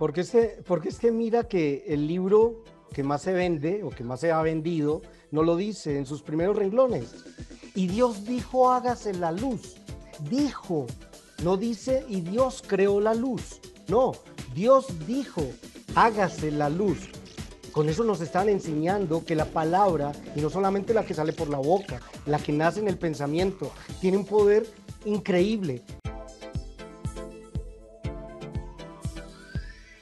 Porque es, que, mira que el libro que más se vende o que más se ha vendido no lo dice en sus primeros renglones. Y Dios dijo, hágase la luz. Dijo, no dice, y Dios creó la luz. No, Dios dijo, hágase la luz. Con eso nos están enseñando que la palabra, y no solamente la que sale por la boca, la que nace en el pensamiento, tiene un poder increíble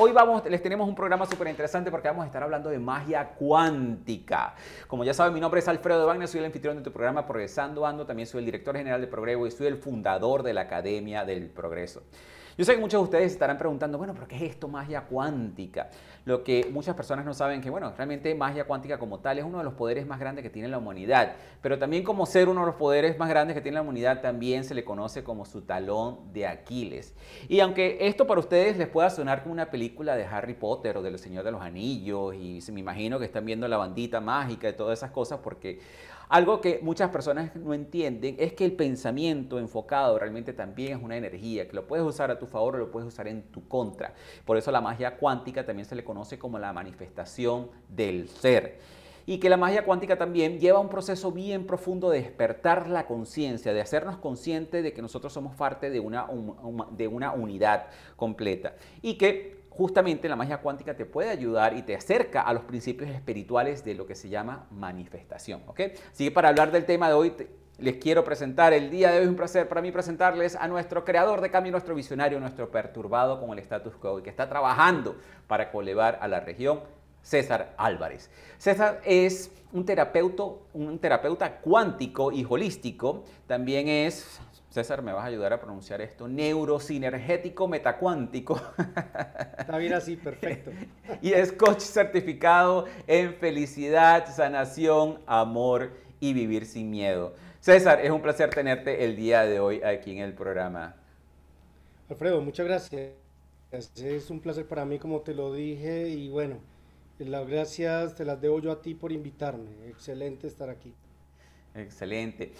Hoy vamos, les tenemos un programa súper interesante porque vamos a estar hablando de magia cuántica. Como ya saben, mi nombre es Alfredo de Wagner, soy el anfitrión de tu programa Progresando Ando, también soy el director general de Progreso y soy el fundador de la Academia del Progreso. Yo sé que muchos de ustedes estarán preguntando, bueno, ¿pero qué es esto magia cuántica? Lo que muchas personas no saben que, bueno, realmente magia cuántica como tal es uno de los poderes más grandes que tiene la humanidad. Pero también como ser uno de los poderes más grandes que tiene la humanidad, también se le conoce como su talón de Aquiles. Y aunque esto para ustedes les pueda sonar como una película de Harry Potter o de Los Señor de los Anillos, y me imagino que están viendo la bandita mágica y todas esas cosas, porque algo que muchas personas no entienden es que el pensamiento enfocado realmente también es una energía, que lo puedes usar a tu favor o lo puedes usar en tu contra. Por eso la magia cuántica también se le conoce como la manifestación del ser y que la magia cuántica también lleva a un proceso bien profundo de despertar la conciencia, de hacernos conscientes de que nosotros somos parte de una, de una unidad completa y que justamente la magia cuántica te puede ayudar y te acerca a los principios espirituales de lo que se llama manifestación. ¿ok? Así que para hablar del tema de hoy, les quiero presentar el día de hoy, es un placer para mí presentarles a nuestro creador de cambio, nuestro visionario, nuestro perturbado con el status quo y que está trabajando para colevar a la región, César Álvarez. César es un terapeuta, un terapeuta cuántico y holístico, también es César, me vas a ayudar a pronunciar esto, neurosinergético metacuántico. Está bien así, perfecto. y es coach certificado en felicidad, sanación, amor y vivir sin miedo. César, es un placer tenerte el día de hoy aquí en el programa. Alfredo, muchas gracias. Es un placer para mí, como te lo dije, y bueno, las gracias te las debo yo a ti por invitarme. Excelente estar aquí. Excelente.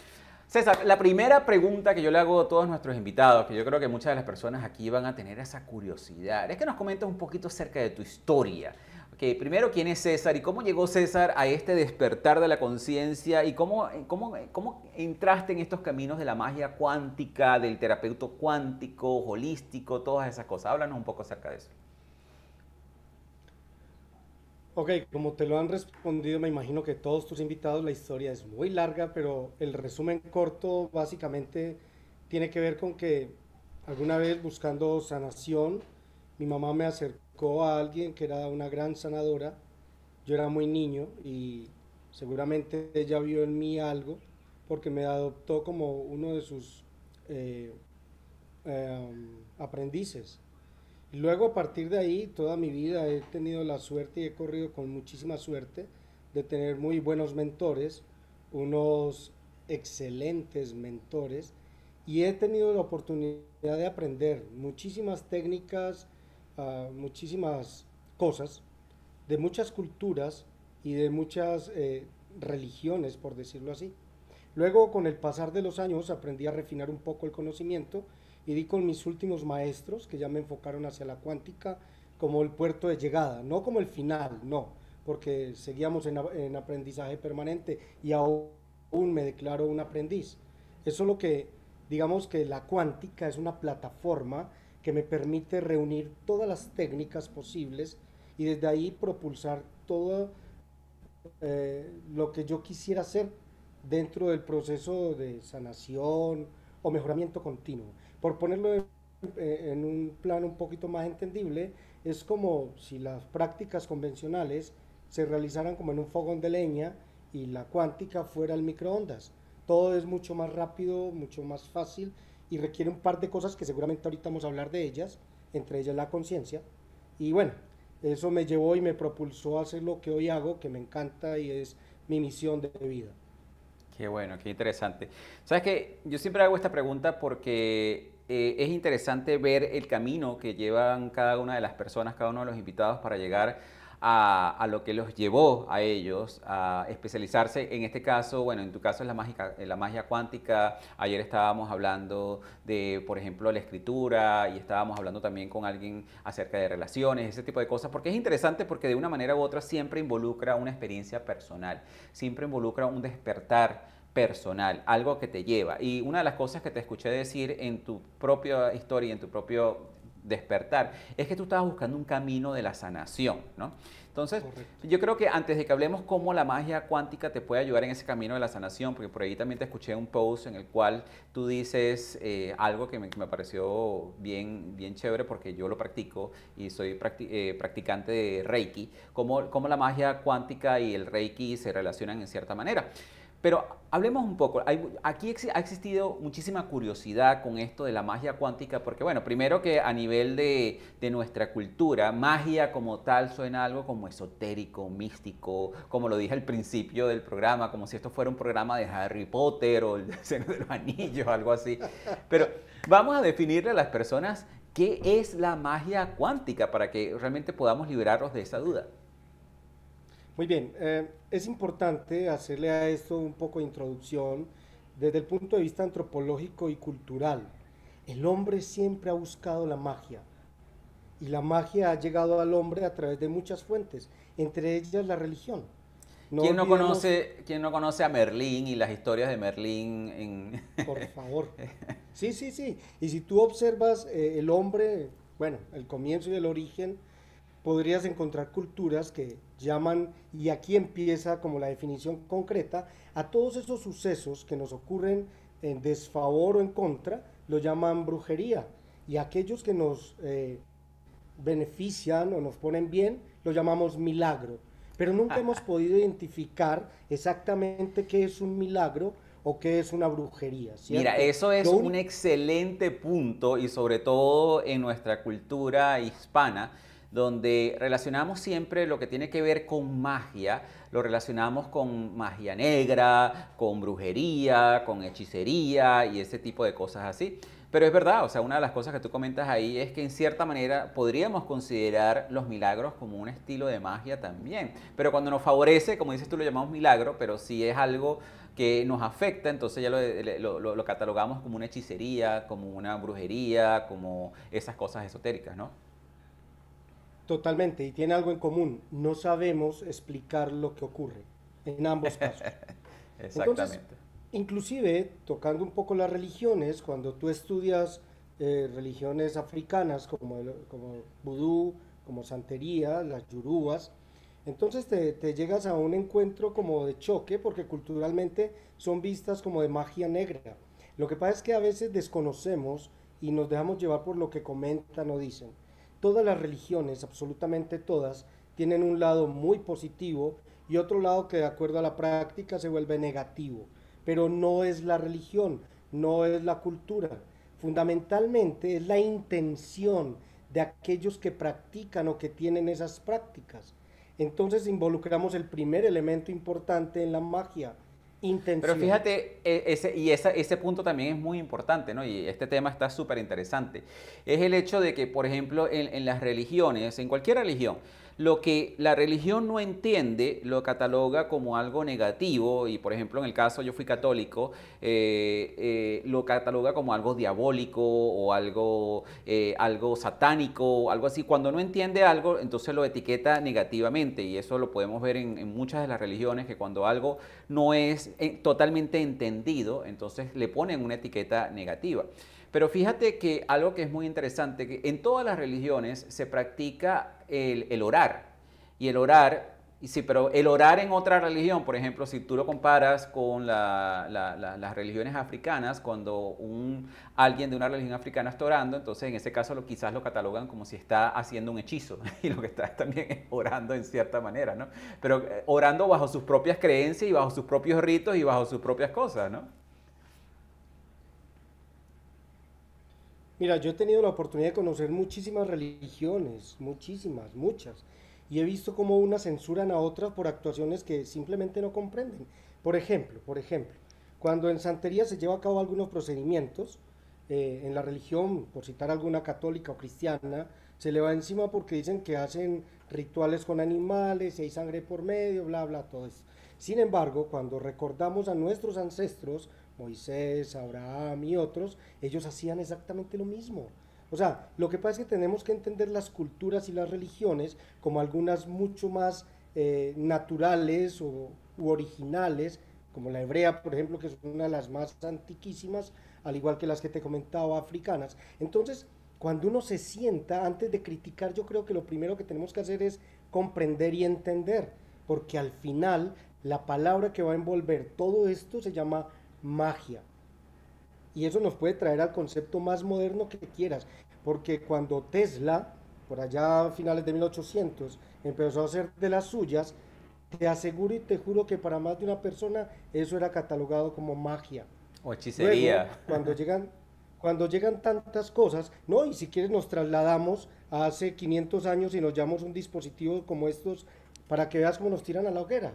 César, la primera pregunta que yo le hago a todos nuestros invitados, que yo creo que muchas de las personas aquí van a tener esa curiosidad, es que nos comentes un poquito acerca de tu historia. primero, ¿quién es César y cómo llegó César a este despertar de la conciencia y cómo, cómo, cómo entraste en estos caminos de la magia cuántica, del terapeuta cuántico, holístico, todas esas cosas? Háblanos un poco acerca de eso. Ok, como te lo han respondido, me imagino que todos tus invitados, la historia es muy larga, pero el resumen corto básicamente tiene que ver con que alguna vez buscando sanación, mi mamá me acercó a alguien que era una gran sanadora. Yo era muy niño y seguramente ella vio en mí algo porque me adoptó como uno de sus eh, em, aprendices. Luego a partir de ahí, toda mi vida he tenido la suerte y he corrido con muchísima suerte de tener muy buenos mentores, unos excelentes mentores, y he tenido la oportunidad de aprender muchísimas técnicas, ah, muchísimas cosas, de muchas culturas y de muchas eh, religiones, por decirlo así. Luego, con el pasar de los años, aprendí a refinar un poco el conocimiento y di con mis últimos maestros que ya me enfocaron hacia la cuántica como el puerto de llegada, no como el final, no, porque seguíamos en, aprendizaje permanente y aún me declaro un aprendiz. Eso es lo que, digamos que la cuántica es una plataforma que me permite reunir todas las técnicas posibles y desde ahí propulsar todo eh, lo que yo quisiera hacer dentro del proceso de sanación o mejoramiento continuo. Por ponerlo eh, en, un plano un poquito más entendible, es como si las prácticas convencionales se realizaran como en un fogón de leña y la cuántica fuera el microondas. Todo es mucho más rápido, mucho más fácil y requiere un par de cosas que seguramente ahorita vamos a hablar de ellas, entre ellas la conciencia. Y bueno, eso me llevó y me propulsó a hacer lo que hoy hago, que me encanta y es mi misión de vida. Qué bueno, qué interesante. Sabes que yo siempre hago esta pregunta porque eh, es interesante ver el camino que llevan cada una de las personas, cada uno de los invitados para llegar a, lo que los llevó a ellos a especializarse. En este caso, bueno, en tu caso es la, eh, la magia cuántica. Ayer estábamos hablando de, por ejemplo, la escritura y estábamos hablando también con alguien acerca de relaciones, ese tipo de cosas, porque es interesante porque de una manera u otra siempre involucra una experiencia personal, siempre involucra un despertar personal, algo que te lleva. Y una de las cosas que te escuché decir en tu propia historia y en tu propio despertar es que tú estabas buscando un camino de la sanación, ¿no? Entonces, yo creo que antes de que hablemos cómo la magia cuántica te puede ayudar en ese camino de la sanación, porque por ahí también te escuché un post en el cual tú dices eh, algo que me, pareció bien, bien chévere, porque yo lo practico y soy eh, practicante de Reiki, cómo, cómo la magia cuántica y el Reiki se relacionan en cierta manera. Pero hablemos un poco, aquí ha existido muchísima curiosidad con esto de la magia cuántica, porque bueno, primero que a nivel de, nuestra cultura, magia como tal suena algo como esotérico, místico, como lo dije al principio del programa, como si esto fuera un programa de Harry Potter o el Señor de los Anillos, algo así. Pero vamos a definirle a las personas qué es la magia cuántica para que realmente podamos liberarnos de esa duda. Muy bien, eh, es importante hacerle a esto un poco de introducción desde el punto de vista antropológico y cultural. El hombre siempre ha buscado la magia y la magia ha llegado al hombre a través de muchas fuentes, entre ellas la religión. ¿Quién, no conoce, ¿Quién no conoce a Merlín y las historias de Merlín? En... Por favor. Sí, sí, sí. Y si tú observas eh, el hombre, bueno, el comienzo y el origen podrías encontrar culturas que llaman, y aquí empieza como la definición concreta, a todos esos sucesos que nos ocurren en desfavor o en contra, lo llaman brujería. Y aquellos que nos eh, benefician o nos ponen bien, lo llamamos milagro. Pero nunca ah. hemos podido identificar exactamente qué es un milagro o qué es una brujería. Mira, eso es un excelente punto y sobre todo en nuestra cultura hispana donde relacionamos siempre lo que tiene que ver con magia, lo relacionamos con magia negra, con brujería, con hechicería y ese tipo de cosas así. Pero es verdad, o sea, una de las cosas que tú comentas ahí es que en cierta manera podríamos considerar los milagros como un estilo de magia también. Pero cuando nos favorece, como dices tú, lo llamamos milagro, pero si es algo que nos afecta, entonces ya lo, lo catalogamos como una hechicería, como una brujería, como esas cosas esotéricas, ¿no? Totalmente, y tiene algo en común, no sabemos explicar lo que ocurre en ambos casos. Entonces, inclusive, tocando un poco las religiones, cuando tú estudias eh, religiones africanas como, el, como vudú, como santería, las yurúas, entonces te, llegas a un encuentro como de choque porque culturalmente son vistas como de magia negra. Lo que pasa es que a veces desconocemos y nos dejamos llevar por lo que comentan o dicen todas las religiones, absolutamente todas, tienen un lado muy positivo y otro lado que de acuerdo a la práctica se vuelve negativo. Pero no es la religión, no es la cultura. Fundamentalmente es la intención de aquellos que practican o que tienen esas prácticas. Entonces involucramos el primer elemento importante en la magia, pero fíjate, e, ese, y esa, ese punto también es muy importante, ¿no? Y este tema está súper interesante. Es el hecho de que, por ejemplo, en las religiones, en cualquier religión, lo que la religión no entiende lo cataloga como algo negativo y por ejemplo en el caso yo fui católico, eh, eh, lo cataloga como algo diabólico o algo, eh, algo satánico, algo así. Cuando no entiende algo, entonces lo etiqueta negativamente y eso lo podemos ver en, en muchas de las religiones que cuando algo no es eh, totalmente entendido, entonces le ponen una etiqueta negativa. Pero fíjate que algo que es muy interesante, que en todas las religiones se practica el, orar. Y el orar, sí, pero el orar en otra religión, por ejemplo, si tú lo comparas con las religiones africanas, cuando un, alguien de una religión africana está orando, entonces en ese caso quizás lo catalogan como si está haciendo un hechizo y lo que está también es orando en cierta manera, ¿no? Pero eh, orando bajo sus propias creencias y bajo sus propios ritos y bajo sus propias cosas, ¿no? Mira, yo he tenido la oportunidad de conocer muchísimas religiones, muchísimas, muchas, y he visto cómo unas censuran a otras por actuaciones que simplemente no comprenden. Por ejemplo, por ejemplo, cuando en santería se lleva a cabo algunos procedimientos, eh, en la religión, por citar alguna católica o cristiana, se le va encima porque dicen que hacen rituales con animales, hay sangre por medio, bla, bla, todo eso. Sin embargo, cuando recordamos a nuestros ancestros, Moisés, Abraham y otros, ellos hacían exactamente lo mismo. O sea, lo que pasa es que tenemos que entender las culturas y las religiones como algunas mucho más eh, naturales o, u originales, como la hebrea, por ejemplo, que es una de las más antiquísimas, al igual que las que te comentaba, africanas. Entonces, cuando uno se sienta, antes de criticar, yo creo que lo primero que tenemos que hacer es comprender y entender, porque al final la palabra que va a envolver todo esto se llama magia. Y eso nos puede traer al concepto más moderno que quieras, porque cuando Tesla, por allá a finales de 1800, empezó a hacer de las suyas, te aseguro y te juro que para más de una persona eso era catalogado como magia. O hechicería. cuando llegan cuando llegan tantas cosas, ¿no? Y si quieres nos trasladamos hace 500 años y nos llamamos un dispositivo como estos para que veas cómo nos tiran a la hoguera.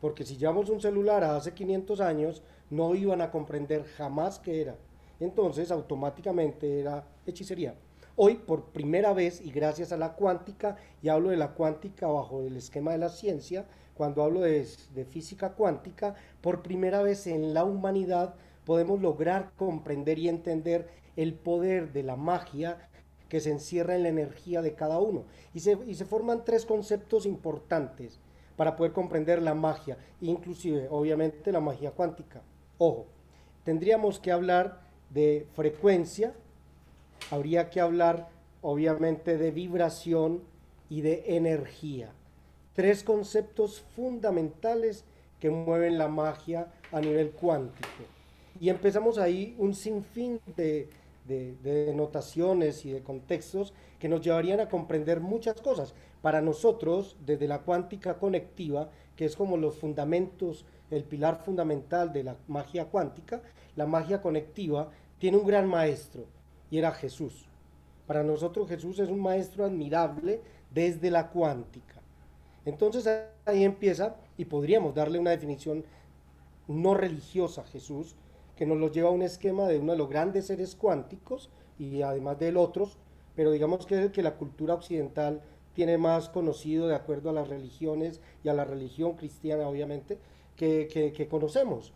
Porque si llevamos un celular a hace 500 años, no iban a comprender jamás qué era. Entonces, automáticamente era hechicería. Hoy, por primera vez, y gracias a la cuántica, y hablo de la cuántica bajo el esquema de la ciencia, cuando hablo de, física cuántica, por primera vez en la humanidad podemos lograr comprender y entender el poder de la magia que se encierra en la energía de cada uno. y se forman tres conceptos importantes para poder comprender la magia, inclusive obviamente la magia cuántica. Ojo, tendríamos que hablar de frecuencia, habría que hablar obviamente de vibración y de energía. Tres conceptos fundamentales que mueven la magia a nivel cuántico. Y empezamos ahí un sinfín de, de, notaciones y de contextos que nos llevarían a comprender muchas cosas. Para nosotros, desde la cuántica conectiva, que es como los fundamentos, el pilar fundamental de la magia cuántica, la magia conectiva tiene un gran maestro y era Jesús. Para nosotros Jesús es un maestro admirable desde la cuántica. Entonces ahí empieza y podríamos darle una definición no religiosa a Jesús, que nos lo lleva a un esquema de uno de los grandes seres cuánticos y además de otros, pero digamos que es el que la cultura occidental tiene más conocido de acuerdo a las religiones y a la religión cristiana, obviamente, que, conocemos.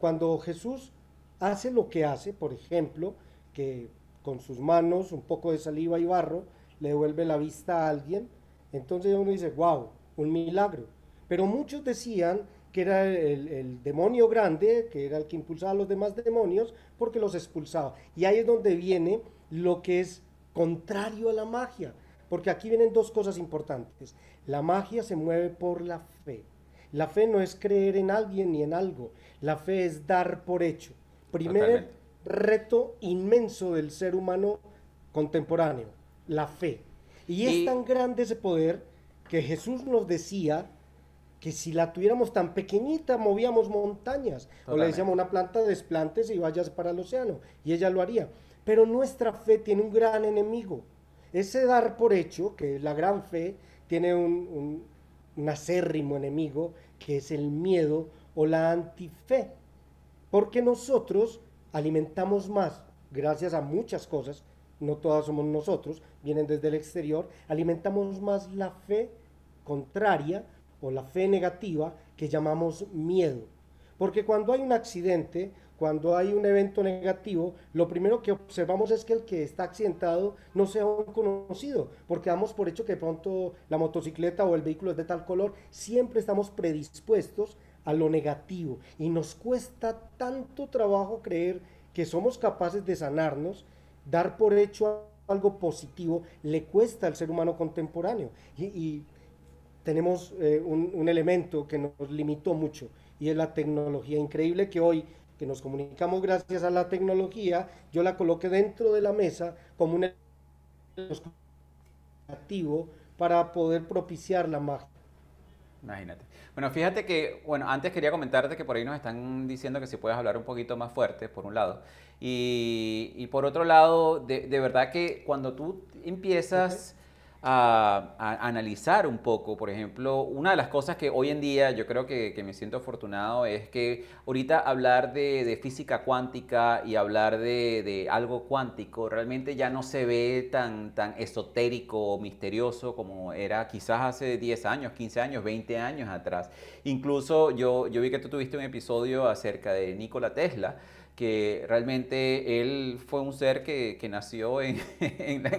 Cuando Jesús hace lo que hace, por ejemplo, que con sus manos, un poco de saliva y barro, le devuelve la vista a alguien, entonces uno dice, wow, un milagro. Pero muchos decían que era el, el, demonio grande, que era el que impulsaba a los demás demonios, porque los expulsaba. Y ahí es donde viene lo que es contrario a la magia. Porque aquí vienen dos cosas importantes. La magia se mueve por la fe. La fe no es creer en alguien ni en algo. La fe es dar por hecho. Primer reto inmenso del ser humano contemporáneo, la fe. Y, es tan grande ese poder que Jesús nos decía que si la tuviéramos tan pequeñita, movíamos montañas. O le decíamos una planta, desplantes y vayas para el océano. Y ella lo haría. Pero nuestra fe tiene un gran enemigo ese dar por hecho que la gran fe tiene un, un, acérrimo enemigo que es el miedo o la antife, porque nosotros alimentamos más, gracias a muchas cosas, no todas somos nosotros, vienen desde el exterior, alimentamos más la fe contraria o la fe negativa que llamamos miedo. Porque cuando hay un accidente cuando hay un evento negativo, lo primero que observamos es que el que está accidentado no sea un conocido, porque damos por hecho que pronto la motocicleta o el vehículo es de tal color, siempre estamos predispuestos a lo negativo y nos cuesta tanto trabajo creer que somos capaces de sanarnos, dar por hecho algo positivo, le cuesta al ser humano contemporáneo y, tenemos eh, un elemento que nos limitó mucho y es la tecnología increíble que hoy que nos comunicamos gracias a la tecnología, yo la coloqué dentro de la mesa como un activo para poder propiciar la magia. Imagínate. Bueno, fíjate que, bueno, antes quería comentarte que por ahí nos están diciendo que si puedes hablar un poquito más fuerte, por un lado. Y, por otro lado, de, verdad que cuando tú empiezas a, analizar un poco. Por ejemplo, una de las cosas que hoy en día yo creo que, me siento afortunado es que ahorita hablar de, física cuántica y hablar de, algo cuántico realmente ya no se ve tan, tan esotérico o misterioso como era quizás hace 10 años, 15 años, 20 años atrás. Incluso yo, yo vi que tú tuviste un episodio acerca de Nikola Tesla que realmente él fue un ser que, nació en,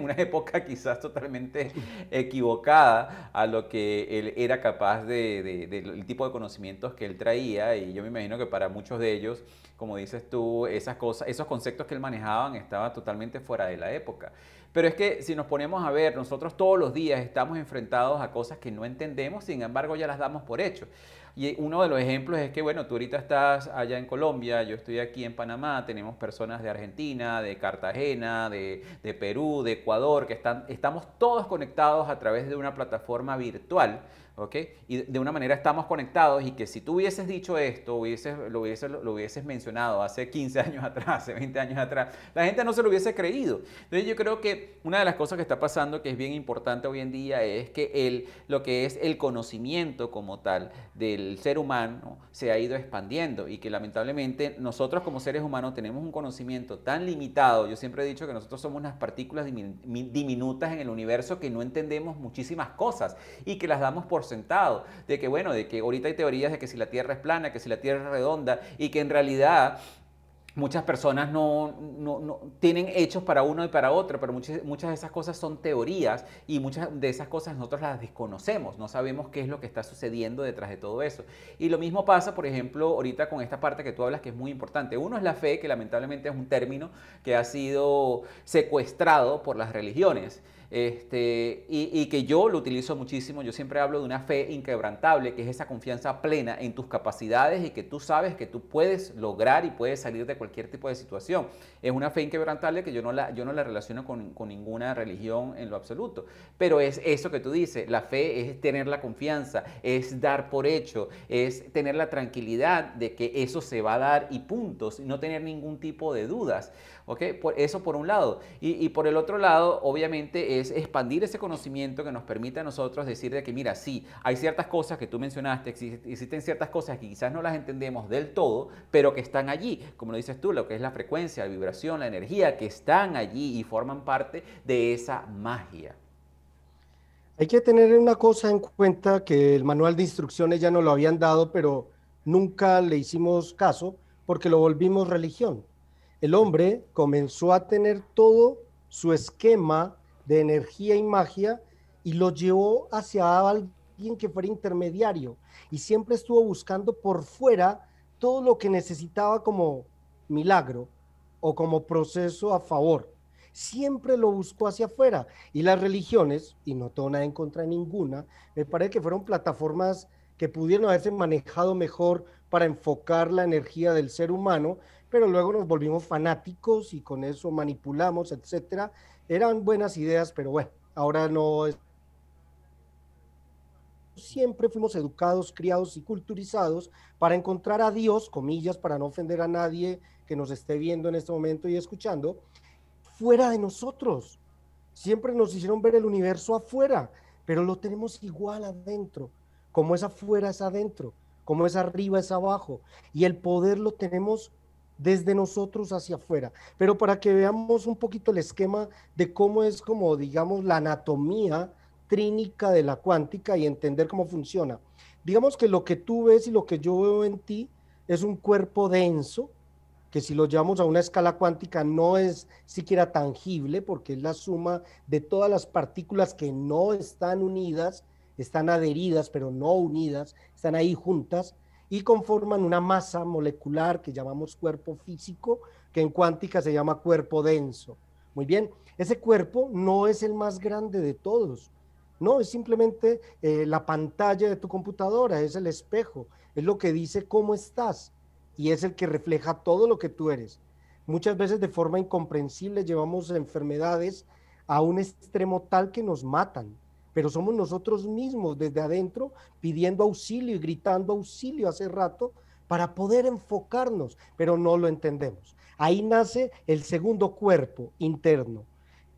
una época quizás totalmente equivocada a lo que él era capaz del tipo de conocimientos que él traía y yo me imagino que para muchos de ellos, como dices tú, esas cosas, esos conceptos que él manejaba estaban totalmente fuera de la época. Pero es que si nos ponemos a ver, nosotros todos los días estamos enfrentados a cosas que no entendemos, sin embargo ya las damos por hecho. Y uno de los ejemplos es que, bueno, tú ahorita estás allá en Colombia, yo estoy aquí en Panamá, tenemos personas de Argentina, de Cartagena, de, Perú, de Ecuador, que están, estamos todos conectados a través de una plataforma virtual ¿ok? Y de una manera estamos conectados y que si tú hubieses dicho esto, hubieses, lo, hubieses, lo hubieses mencionado hace 15 años atrás, hace 20 años atrás, la gente no se lo hubiese creído. Entonces yo creo que una de las cosas que está pasando que es bien importante hoy en día es que el, lo que es el conocimiento como tal del ser humano se ha ido expandiendo y que lamentablemente nosotros como seres humanos tenemos un conocimiento tan limitado, yo siempre he dicho que nosotros somos unas partículas diminutas en el universo que no entendemos muchísimas cosas y que las damos por sentado, de que bueno, de que ahorita hay teorías de que si la Tierra es plana, que si la Tierra es redonda y que en realidad muchas personas no, tienen hechos para uno y para otro, pero muchas, muchas de esas cosas son teorías y muchas de esas cosas nosotros las desconocemos, no sabemos qué es lo que está sucediendo detrás de todo eso. Y lo mismo pasa, por ejemplo, ahorita con esta parte que tú hablas que es muy importante. Uno es la fe, que lamentablemente es un término que ha sido secuestrado por las religiones este, y, que yo lo utilizo muchísimo. Yo siempre hablo de una fe inquebrantable, que es esa confianza plena en tus capacidades y que tú sabes que tú puedes lograr y puedes salir de cualquier tipo de situación. Es una fe inquebrantable que yo no la, yo no la relaciono con, con ninguna religión en lo absoluto. Pero es eso que tú dices, la fe es tener la confianza, es dar por hecho, es tener la tranquilidad de que eso se va a dar y puntos, no tener ningún tipo de dudas. Por eso por un lado. Y, por el otro lado, obviamente, es expandir ese conocimiento que nos permite a nosotros decir de que, mira, sí, hay ciertas cosas que tú mencionaste, existen ciertas cosas que quizás no las entendemos del todo, pero que están allí, como lo dices tú, lo que es la frecuencia, la vibración, la energía, que están allí y forman parte de esa magia. Hay que tener una cosa en cuenta que el manual de instrucciones ya nos lo habían dado, pero nunca le hicimos caso porque lo volvimos religión el hombre comenzó a tener todo su esquema de energía y magia y lo llevó hacia alguien que fuera intermediario y siempre estuvo buscando por fuera todo lo que necesitaba como milagro o como proceso a favor. Siempre lo buscó hacia afuera y las religiones, y no tengo nada en contra de ninguna, me parece que fueron plataformas que pudieron haberse manejado mejor para enfocar la energía del ser humano, pero luego nos volvimos fanáticos y con eso manipulamos, etcétera. Eran buenas ideas, pero bueno, ahora no es siempre fuimos educados, criados y culturizados para encontrar a Dios, comillas, para no ofender a nadie que nos esté viendo en este momento y escuchando, fuera de nosotros. Siempre nos hicieron ver el universo afuera, pero lo tenemos igual adentro. Como es afuera, es adentro. Como es arriba, es abajo. Y el poder lo tenemos desde nosotros hacia afuera. Pero para que veamos un poquito el esquema de cómo es como, digamos, la anatomía trínica de la cuántica y entender cómo funciona. Digamos que lo que tú ves y lo que yo veo en ti es un cuerpo denso, que si lo llevamos a una escala cuántica no es siquiera tangible porque es la suma de todas las partículas que no están unidas, están adheridas pero no unidas, están ahí juntas, y conforman una masa molecular que llamamos cuerpo físico, que en cuántica se llama cuerpo denso. Muy bien, ese cuerpo no es el más grande de todos, no, es simplemente eh, la pantalla de tu computadora, es el espejo, es lo que dice cómo estás y es el que refleja todo lo que tú eres. Muchas veces de forma incomprensible llevamos enfermedades a un extremo tal que nos matan pero somos nosotros mismos desde adentro pidiendo auxilio y gritando auxilio hace rato para poder enfocarnos, pero no lo entendemos. Ahí nace el segundo cuerpo interno.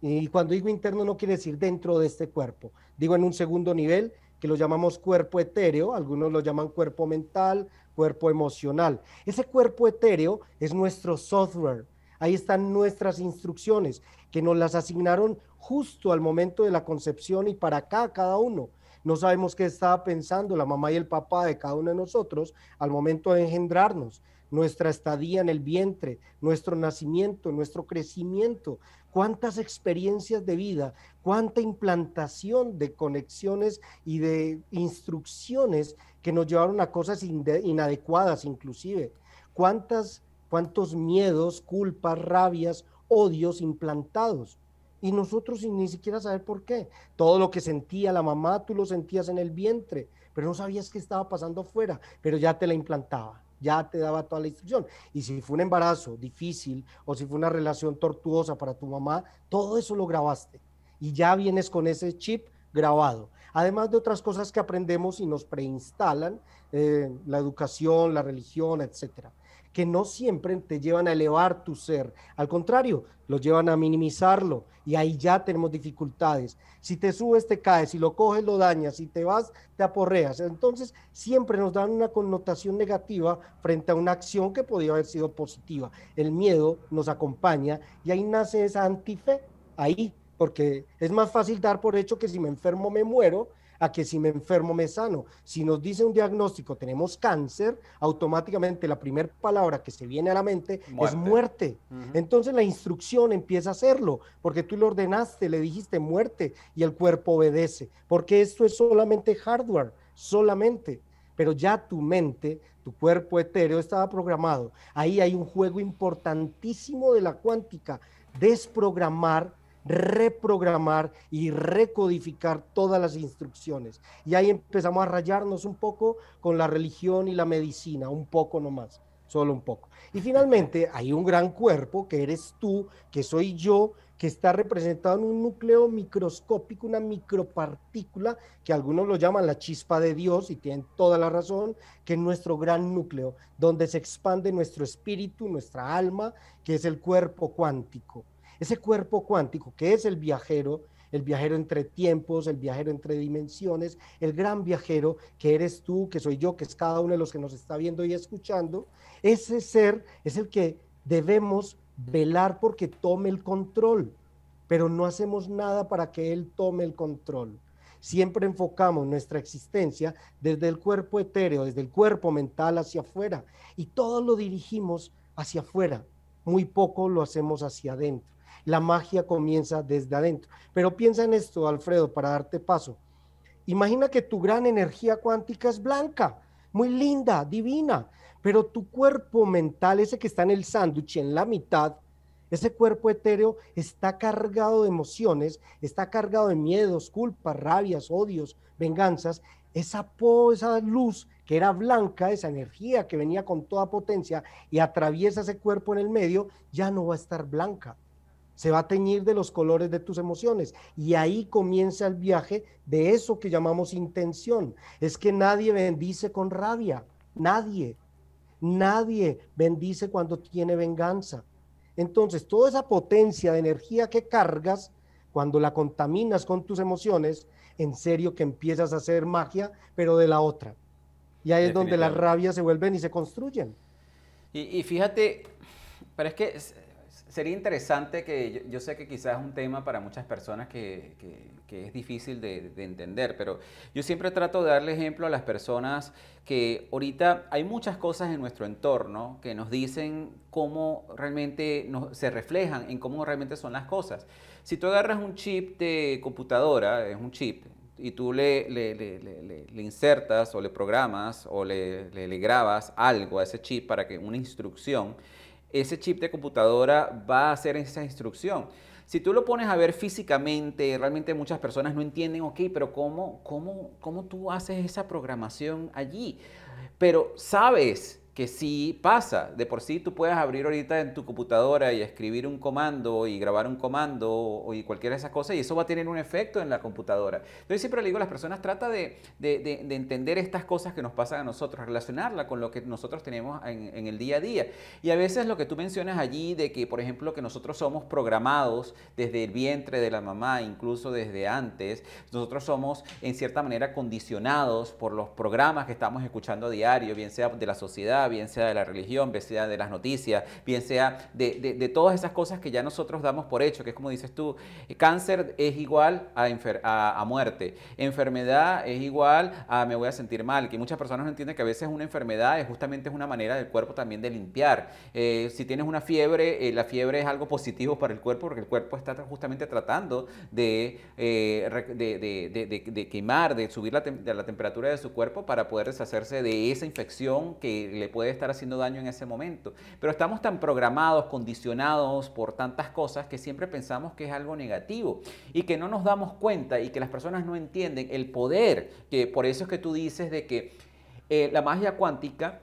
Y cuando digo interno no quiere decir dentro de este cuerpo, digo en un segundo nivel que lo llamamos cuerpo etéreo, algunos lo llaman cuerpo mental, cuerpo emocional. Ese cuerpo etéreo es nuestro software, Ahí están nuestras instrucciones que nos las asignaron justo al momento de la concepción y para acá cada uno. No sabemos qué estaba pensando la mamá y el papá de cada uno de nosotros al momento de engendrarnos, nuestra estadía en el vientre, nuestro nacimiento, nuestro crecimiento, cuántas experiencias de vida, cuánta implantación de conexiones y de instrucciones que nos llevaron a cosas inadecuadas inclusive, cuántas cuántos miedos, culpas, rabias, odios implantados. Y nosotros sin ni siquiera saber por qué. Todo lo que sentía la mamá, tú lo sentías en el vientre, pero no sabías qué estaba pasando afuera, pero ya te la implantaba, ya te daba toda la instrucción. Y si fue un embarazo difícil o si fue una relación tortuosa para tu mamá, todo eso lo grabaste. Y ya vienes con ese chip grabado. Además de otras cosas que aprendemos y nos preinstalan, eh, la educación, la religión, etcétera que no siempre te llevan a elevar tu ser. Al contrario, los llevan a minimizarlo y ahí ya tenemos dificultades. Si te subes, te caes, si lo coges, lo dañas, si te vas, te aporreas. Entonces, siempre nos dan una connotación negativa frente a una acción que podía haber sido positiva. El miedo nos acompaña y ahí nace esa antife, ahí, porque es más fácil dar por hecho que si me enfermo me muero a que si me enfermo me sano. Si nos dice un diagnóstico, tenemos cáncer, automáticamente la primera palabra que se viene a la mente es muerte. Entonces la instrucción empieza a hacerlo, porque tú lo ordenaste, le dijiste muerte y el cuerpo obedece, porque esto es solamente hardware, solamente pero ya tu mente, tu cuerpo etéreo estaba programado. Ahí hay un juego importantísimo de la cuántica, desprogramar reprogramar y recodificar todas las instrucciones. Y ahí empezamos a rayarnos un poco con la religión y la medicina, un poco nomás, solo un poco. Y finalmente hay un gran cuerpo que eres tú, que soy yo, que está representado en un núcleo microscópico, una micropartícula, que algunos lo llaman la chispa de Dios, y tienen toda la razón, que es nuestro gran núcleo, donde se expande nuestro espíritu, nuestra alma, que es el cuerpo cuántico ese cuerpo cuántico que es el viajero, el viajero entre tiempos, el viajero entre dimensiones, el gran viajero que eres tú, que soy yo, que es cada uno de los que nos está viendo y escuchando, ese ser es el que debemos velar porque tome el control, pero no hacemos nada para que él tome el control. Siempre enfocamos nuestra existencia desde el cuerpo etéreo, desde el cuerpo mental hacia afuera y todo lo dirigimos hacia afuera, muy poco lo hacemos hacia adentro. La magia comienza desde adentro. Pero piensa en esto, Alfredo, para darte paso. Imagina que tu gran energía cuántica es blanca, muy linda, divina, pero tu cuerpo mental, ese que está en el sándwich, en la mitad, ese cuerpo etéreo está cargado de emociones, está cargado de miedos, culpas, rabias, odios, venganzas. Esa, esa luz que era blanca, esa energía que venía con toda potencia y atraviesa ese cuerpo en el medio, ya no va a estar blanca, se va a teñir de los colores de tus emociones. Y ahí comienza el viaje de eso que llamamos intención. Es que nadie bendice con rabia, nadie. Nadie bendice cuando tiene venganza. Entonces, toda esa potencia de energía que cargas, cuando la contaminas con tus emociones, en serio que empiezas a hacer magia, pero de la otra. Y ahí es donde las rabias se vuelven y se construyen. Y, fíjate, pero es que sería interesante que yo, sé que quizás es un tema para muchas personas que, es difícil de, entender, pero yo siempre trato de darle ejemplo a las personas que ahorita hay muchas cosas en nuestro entorno que nos dicen cómo realmente se reflejan en cómo realmente son las cosas. Si tú agarras un chip de computadora, es un chip, y tú le, le, le, insertas o le programas o le, grabas algo a ese chip para que una instrucción, ese chip de computadora va a hacer esa instrucción. Si tú lo pones a ver físicamente, realmente muchas personas no entienden, ok, pero ¿cómo, cómo, cómo tú haces esa programación allí? Pero sabes que sí pasa. De por sí tú puedes abrir ahorita en tu computadora y escribir un comando y grabar un comando y cualquiera de esas cosas y eso va a tener un efecto en la computadora. entonces siempre le digo a las personas, trata de, entender estas cosas que nos pasan a nosotros, relacionarla con lo que nosotros tenemos en, en, el día a día. Y a veces lo que tú mencionas allí de que, por ejemplo, que nosotros somos programados desde el vientre de la mamá, incluso desde antes, nosotros somos en cierta manera condicionados por los programas que estamos escuchando a diario, bien sea de la sociedad, bien sea de la religión, bien sea de las noticias, bien sea de, todas esas cosas que ya nosotros damos por hecho, que es como dices tú, eh, cáncer es igual a, muerte, enfermedad es igual a me voy a sentir mal, que muchas personas no entienden que a veces una enfermedad es justamente una manera del cuerpo también de limpiar. Eh, si tienes una fiebre, eh, la fiebre es algo positivo para el cuerpo porque el cuerpo está justamente tratando de, de, quemar, de subir la, la temperatura de su cuerpo para poder deshacerse de esa infección que le puede estar haciendo daño en ese momento. Pero estamos tan programados, condicionados por tantas cosas que siempre pensamos que es algo negativo y que no nos damos cuenta y que las personas no entienden el poder, que por eso es que tú dices de que eh, la magia cuántica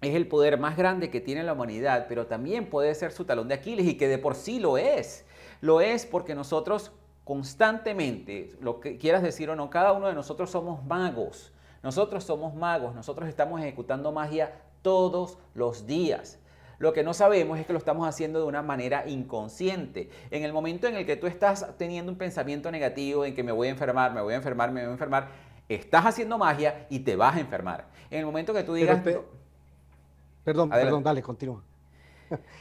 es el poder más grande que tiene la humanidad, pero también puede ser su talón de Aquiles y que de por sí lo es. Lo es porque nosotros constantemente, lo que quieras decir o no, cada uno de nosotros somos magos. Nosotros somos magos, nosotros estamos ejecutando magia todos los días. Lo que no sabemos es que lo estamos haciendo de una manera inconsciente. En el momento en el que tú estás teniendo un pensamiento negativo en que me voy a enfermar, me voy a enfermar, me voy a enfermar, estás haciendo magia y te vas a enfermar. En el momento que tú digas... perdón, perdón, dale, continúa.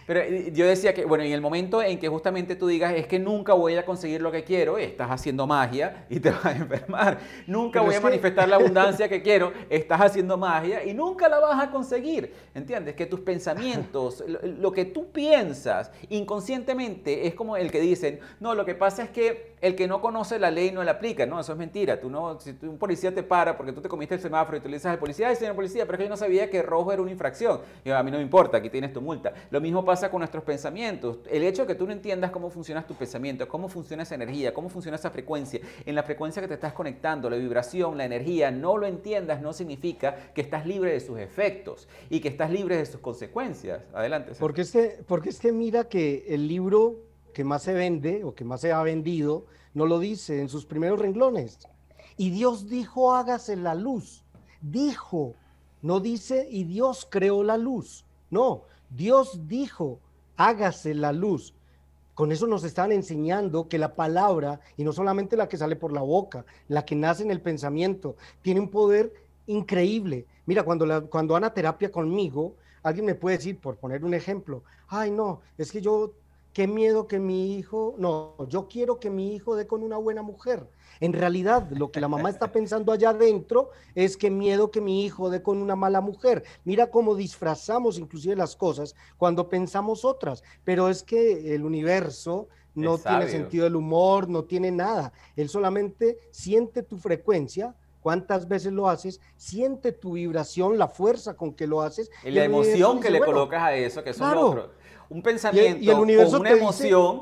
Pero eh, yo decía que, bueno, en el momento en que justamente tú digas, es que nunca voy a conseguir lo que quiero, estás haciendo magia y te vas a enfermar. Nunca voy a manifestar la abundancia que quiero, estás haciendo magia y nunca la vas a conseguir. ¿Entiendes? Que tus pensamientos, lo que tú piensas inconscientemente es como el que dicen, no, lo que pasa es que el que no conoce la ley no la aplica. No, eso es mentira. Tú no, si un policía te para porque tú te comiste el semáforo y tú le dices al policía, ay, señor policía, pero es que yo no sabía que rojo era una infracción. Y a mí no me importa, aquí tienes tu multa. Lo mismo pasa con nuestros pensamientos. El hecho de que tú no entiendas cómo funciona tu pensamiento, cómo funciona esa energía, cómo funciona esa frecuencia, en la frecuencia que te estás conectando, la vibración, la energía, no lo entiendas, no significa que estás libre de sus efectos y que estás libre de sus consecuencias. Adelante. Porque es porque es mira que el libro que más se vende o que más se ha vendido no lo dice en sus primeros renglones. Y Dios dijo, hágase la luz. Dijo, no dice, y Dios creó la luz. No, Dios dijo, hágase la luz. Con eso nos están enseñando que la palabra, y no solamente la que sale por la boca, la que nace en el pensamiento, tiene un poder increíble. Mira, cuando, la, cuando van a terapia conmigo, alguien me puede decir, por poner un ejemplo, ay no, es que yo qué miedo que mi hijo, no, yo quiero que mi hijo dé con una buena mujer. En realidad, lo que la mamá está pensando allá adentro es que miedo que mi hijo dé con una mala mujer. Mira cómo disfrazamos inclusive las cosas cuando pensamos otras, pero es que el universo no tiene sentido del humor, no tiene nada. Él solamente siente tu frecuencia, cuántas veces lo haces, siente tu vibración, la fuerza con que lo haces. Y la emoción que le colocas a eso, que es claro, un pensamiento o una emoción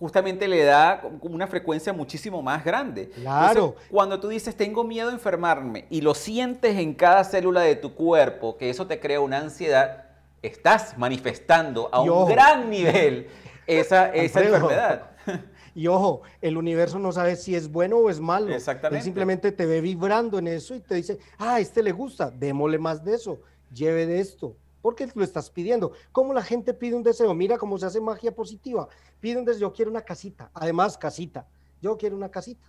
justamente le da una frecuencia muchísimo más grande. Claro. cuando tú dices tengo miedo a enfermarme y lo sientes en cada célula de tu cuerpo, que eso te crea una ansiedad, estás manifestando a un gran nivel esa, esa enfermedad. Y ojo, el universo no sabe si es bueno o es malo. Exactamente. simplemente te ve vibrando en eso y te dice, ah, a este le gusta, démosle más de eso, lleve de esto, porque lo estás pidiendo. ¿Cómo la gente pide un deseo? Mira cómo se hace magia positiva. Pide un deseo, yo quiero una casita. Además, casita. Yo quiero una casita.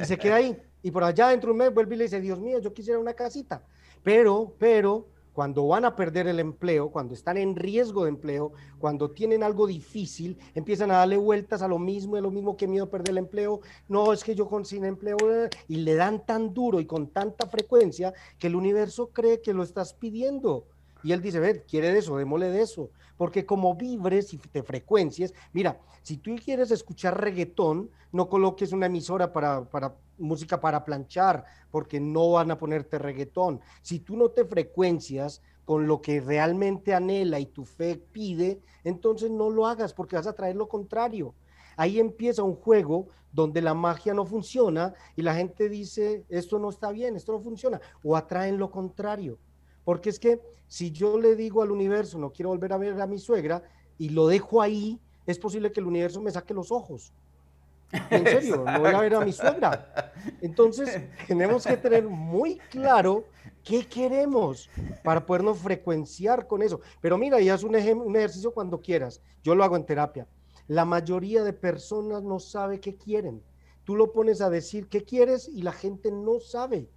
Y se queda ahí. Y por allá dentro de un mes vuelve y le dice, Dios mío, yo quisiera una casita. Pero, pero, cuando van a perder el empleo, cuando están en riesgo de empleo, cuando tienen algo difícil, empiezan a darle vueltas a lo mismo, a lo mismo que miedo perder el empleo, no es que yo sin empleo, eh". y le dan tan duro y con tanta frecuencia que el universo cree que lo estás pidiendo. Y él dice, ven, quiere de eso, démosle de eso. Porque como vibres y te frecuencias, mira, si tú quieres escuchar reggaetón, no coloques una emisora para, para música para planchar, porque no van a ponerte reggaetón. Si tú no te frecuencias con lo que realmente anhela y tu fe pide, entonces no lo hagas porque vas a traer lo contrario. Ahí empieza un juego donde la magia no funciona y la gente dice, esto no está bien, esto no funciona, o atraen lo contrario. Porque es que si yo le digo al universo, no quiero volver a ver a mi suegra, y lo dejo ahí, es posible que el universo me saque los ojos. En serio, no voy a ver a mi suegra. Entonces, tenemos que tener muy claro qué queremos para podernos frecuenciar con eso. Pero mira, y haz un, un ejercicio cuando quieras. Yo lo hago en terapia. La mayoría de personas no sabe qué quieren. Tú lo pones a decir qué quieres y la gente no sabe.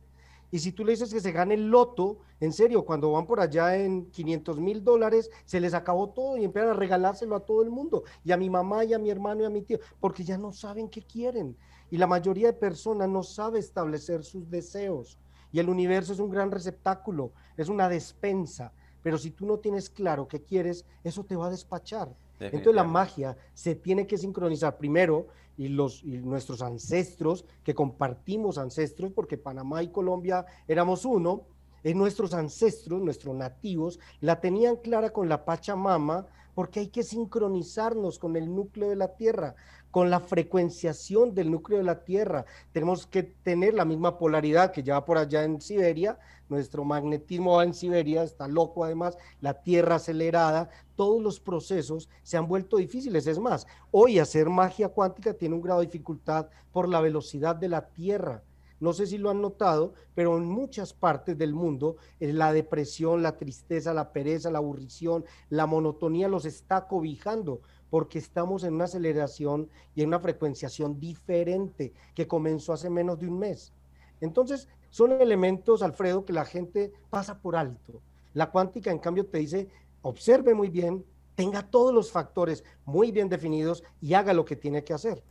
Y si tú le dices que se gane el loto, en serio, cuando van por allá en 500 mil dólares, se les acabó todo y empiezan a regalárselo a todo el mundo, y a mi mamá, y a mi hermano, y a mi tío, porque ya no saben qué quieren. Y la mayoría de personas no sabe establecer sus deseos. Y el universo es un gran receptáculo, es una despensa. Pero si tú no tienes claro qué quieres, eso te va a despachar. Entonces la magia se tiene que sincronizar primero y, los, y nuestros ancestros, que compartimos ancestros, porque Panamá y Colombia éramos uno, eh, nuestros ancestros, nuestros nativos, la tenían clara con la Pachamama, porque hay que sincronizarnos con el núcleo de la tierra con la frecuenciación del núcleo de la Tierra. Tenemos que tener la misma polaridad que ya por allá en Siberia. Nuestro magnetismo va en Siberia, está loco además, la Tierra acelerada. Todos los procesos se han vuelto difíciles. Es más, hoy hacer magia cuántica tiene un grado de dificultad por la velocidad de la Tierra. No sé si lo han notado, pero en muchas partes del mundo eh, la depresión, la tristeza, la pereza, la aburrición, la monotonía los está cobijando porque estamos en una aceleración y en una frecuenciación diferente que comenzó hace menos de un mes. Entonces, son elementos, Alfredo, que la gente pasa por alto. La cuántica, en cambio, te dice, observe muy bien, tenga todos los factores muy bien definidos y haga lo que tiene que hacer.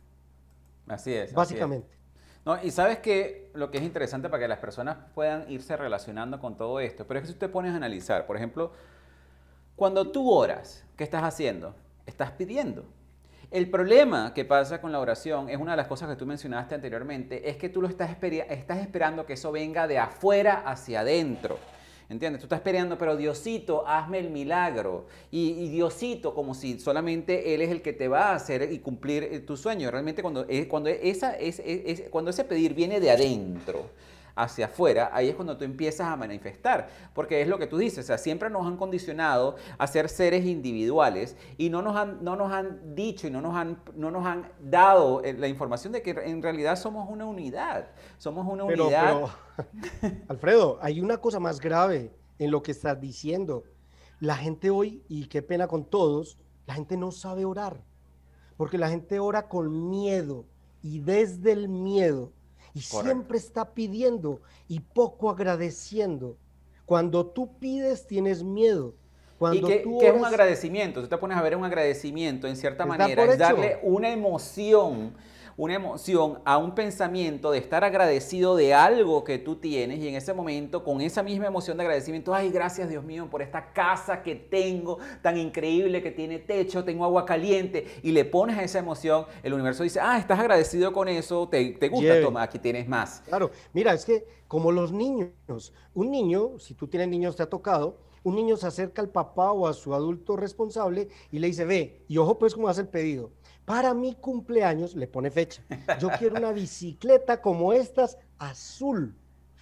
Así es. Básicamente. No, y sabes que lo que es interesante para que las personas puedan irse relacionando con todo esto, pero es que si te pones a analizar, por ejemplo, cuando tú oras, ¿qué estás haciendo? Estás pidiendo. El problema que pasa con la oración es una de las cosas que tú mencionaste anteriormente, es que tú lo estás, estás esperando que eso venga de afuera hacia adentro. ¿Entiendes? Tú estás peleando, pero Diosito, hazme el milagro. Y, Diosito, como si solamente Él es el que te va a hacer y cumplir eh, tu sueño. Realmente cuando, eh, cuando, esa, es, cuando ese pedir viene de adentro hacia afuera, ahí es cuando tú empiezas a manifestar, porque es lo que tú dices, o sea, siempre nos han condicionado a ser seres individuales y no nos han, no nos han dicho y no nos han, no nos han dado eh, la información de que en realidad somos una unidad, somos una unidad. Alfredo, hay una cosa más grave en lo que estás diciendo. La gente hoy, y qué pena con todos, la gente no sabe orar, porque la gente ora con miedo y desde el miedo y siempre está pidiendo y poco agradeciendo. Cuando tú pides, tienes miedo. Cuando y qué es un agradecimiento, tú te pones a ver un agradecimiento, en cierta manera, es darle una emoción una emoción, a un pensamiento de estar agradecido de algo que tú tienes y en ese momento con esa misma emoción de agradecimiento, ay, gracias Dios mío por esta casa que tengo tan increíble, que tiene techo, tengo agua caliente y le pones a esa emoción, el universo dice, ah, estás agradecido con eso, te, gusta, toma, aquí tienes más. Claro, mira, es que como los niños, un niño, si tú tienes niños, te ha tocado, un niño se acerca al papá o a su adulto responsable y le dice, ve, y ojo pues cómo hace el pedido para mi cumpleaños, le pone fecha, yo quiero una bicicleta como estas, azul.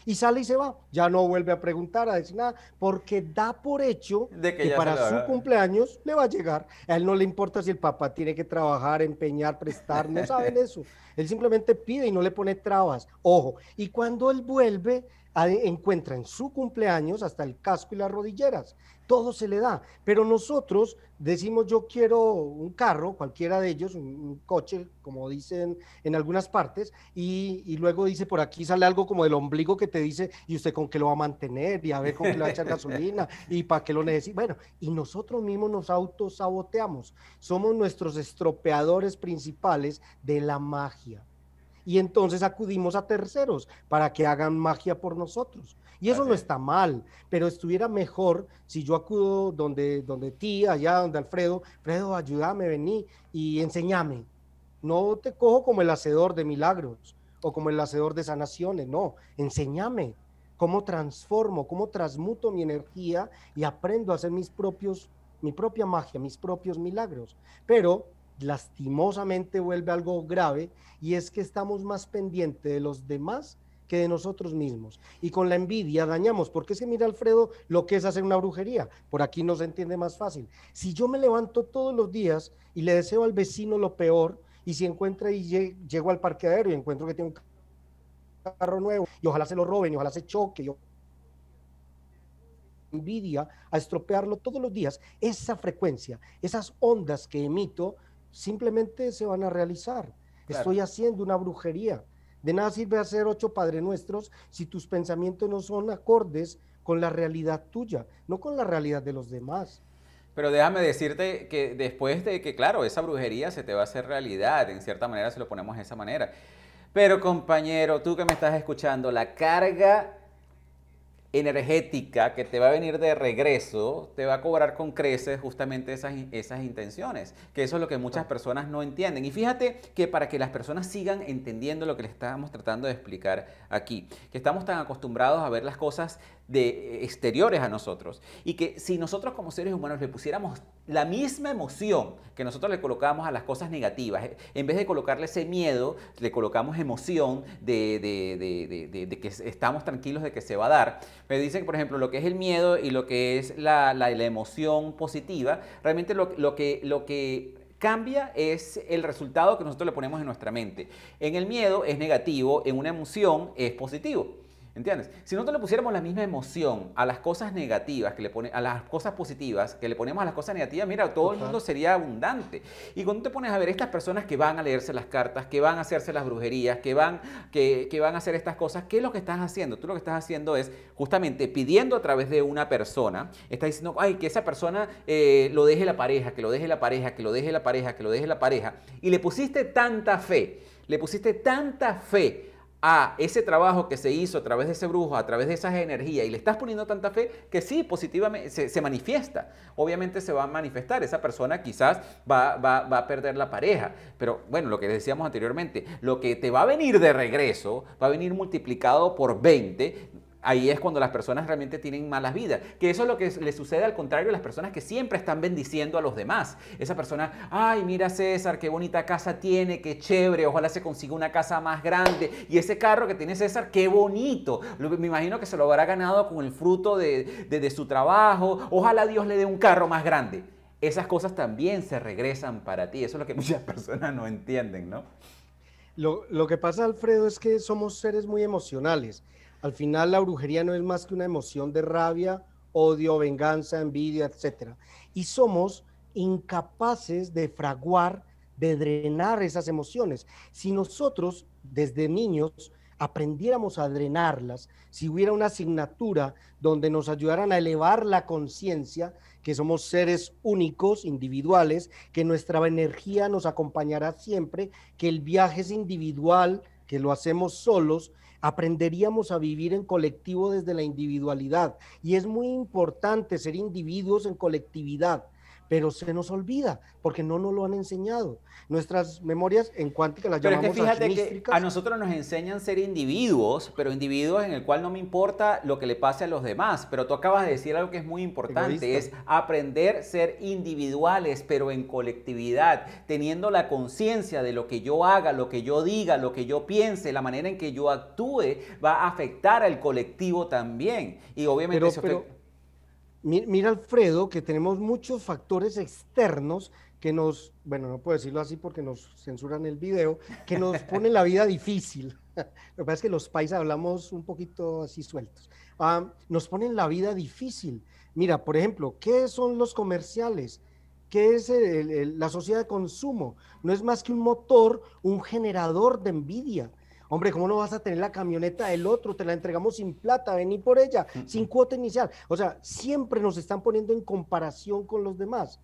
Y sale y se va. Ya no vuelve a preguntar, a decir nada, porque da por hecho que, para su cumpleaños le va a llegar. A él no le importa si el papá tiene que trabajar, empeñar, prestar, no saben eso. Él simplemente pide y no le pone trabas. Ojo. Y cuando él vuelve, encuentra en su cumpleaños hasta el casco y las rodilleras todo se le da. Pero nosotros decimos, yo quiero un carro, cualquiera de ellos, un, coche, como dicen en algunas partes, y, luego dice, por aquí sale algo como el ombligo que te dice, y usted con qué lo va a mantener, y a ver con qué le va a echar gasolina, y para qué lo necesita. Bueno, y nosotros mismos nos autosaboteamos. Somos nuestros estropeadores principales de la magia. Y entonces acudimos a terceros para que hagan magia por nosotros. Y eso no está mal, pero estuviera mejor si yo acudo donde, donde ti, allá donde Alfredo, Alfredo, ayúdame, vení y enséñame. No te cojo como el hacedor de milagros o como el hacedor de sanaciones, no, enséñame cómo transformo, cómo transmuto mi energía y aprendo a hacer mis propios, mi propia magia, mis propios milagros. Pero lastimosamente vuelve algo grave y es que estamos más pendientes de los demás que de nosotros mismos. Y con la envidia dañamos, porque se se mira Alfredo lo que es hacer una brujería, por aquí no se entiende más fácil. Si yo me levanto todos los días y le deseo al vecino lo peor, y si encuentro y llego al parqueadero y encuentro que tiene un carro nuevo, y ojalá se lo roben, ojalá se choque, yo envidia a estropearlo todos los días, esa frecuencia, esas ondas que emito, simplemente se van a realizar. Estoy haciendo una brujería. De nada sirve hacer ocho Padres Nuestros si tus pensamientos no son acordes con la realidad tuya, no con la realidad de los demás. Pero déjame decirte que después de que, claro, esa brujería se te va a hacer realidad, en cierta manera se lo ponemos de esa manera. Pero compañero, tú que me estás escuchando, la carga energética que te va a venir de regreso, te va a cobrar con creces justamente esas, esas intenciones, que eso es lo que muchas personas no entienden. Y fíjate que para que las personas sigan entendiendo lo que les estábamos tratando de explicar aquí, que estamos tan acostumbrados a ver las cosas de eh, exteriores a nosotros y que si nosotros como seres humanos le pusiéramos la misma emoción que nosotros le colocamos a las cosas negativas, eh, en vez de colocarle ese miedo, le colocamos emoción de que estamos tranquilos de que se va a dar, me dicen, por ejemplo, lo que es el miedo y lo que es la, emoción positiva, realmente lo que cambia es el resultado que nosotros le ponemos en nuestra mente. En el miedo es negativo, en una emoción es positivo. ¿Entiendes? Si no le pusiéramos la misma emoción a las cosas negativas que le pone, a las cosas positivas que le ponemos a las cosas negativas, mira, todo el mundo sería abundante. Y cuando te pones a ver estas personas que van a leerse las cartas, que van a hacerse las brujerías, que van, que, van a hacer estas cosas, ¿qué es lo que estás haciendo? Tú lo que estás haciendo es justamente pidiendo a través de una persona, estás diciendo, ay, que esa persona eh, lo deje la pareja, que lo deje la pareja, que lo deje la pareja, que lo deje la pareja. Y le pusiste tanta fe, le pusiste tanta fe a ese trabajo que se hizo a través de ese brujo, a través de esas energías, y le estás poniendo tanta fe que sí, positivamente, se, manifiesta. Obviamente se va a manifestar, esa persona quizás va, va, a perder la pareja, pero bueno, lo que decíamos anteriormente, lo que te va a venir de regreso va a venir multiplicado por 20 Ahí es cuando las personas realmente tienen malas vidas. Que eso es lo que le sucede al contrario a las personas que siempre están bendiciendo a los demás. Esa persona, ay, mira César, qué bonita casa tiene, qué chévere, ojalá se consiga una casa más grande. Y ese carro que tiene César, qué bonito. Me imagino que se lo habrá ganado con el fruto de, su trabajo. Ojalá Dios le dé un carro más grande. Esas cosas también se regresan para ti. Eso es lo que muchas personas no entienden, ¿no? Lo, lo que pasa, Alfredo, es que somos seres muy emocionales. Al final la brujería no es más que una emoción de rabia, odio, venganza, envidia, etc. Y somos incapaces de fraguar, de drenar esas emociones. Si nosotros desde niños aprendiéramos a drenarlas, si hubiera una asignatura donde nos ayudaran a elevar la conciencia, que somos seres únicos, individuales, que nuestra energía nos acompañará siempre, que el viaje es individual, que lo hacemos solos, aprenderíamos a vivir en colectivo desde la individualidad. Y es muy importante ser individuos en colectividad pero se nos olvida porque no nos lo han enseñado. Nuestras memorias en cuántica las llamamos es fíjate que a nosotros nos enseñan ser individuos, pero individuos en el cual no me importa lo que le pase a los demás, pero tú acabas de decir algo que es muy importante, es aprender a ser individuales, pero en colectividad, teniendo la conciencia de lo que yo haga, lo que yo diga, lo que yo piense, la manera en que yo actúe va a afectar al colectivo también. Y obviamente Mira, Alfredo, que tenemos muchos factores externos que nos, bueno, no puedo decirlo así porque nos censuran el video, que nos ponen la vida difícil. Lo que pasa es que los países hablamos un poquito así sueltos. Ah, nos ponen la vida difícil. Mira, por ejemplo, ¿qué son los comerciales? ¿Qué es la sociedad de consumo? No es más que un motor, un generador de envidia, Hombre, ¿cómo no vas a tener la camioneta del otro? Te la entregamos sin plata, vení por ella, mm, sin mm. cuota inicial. O sea, siempre nos están poniendo en comparación con los demás.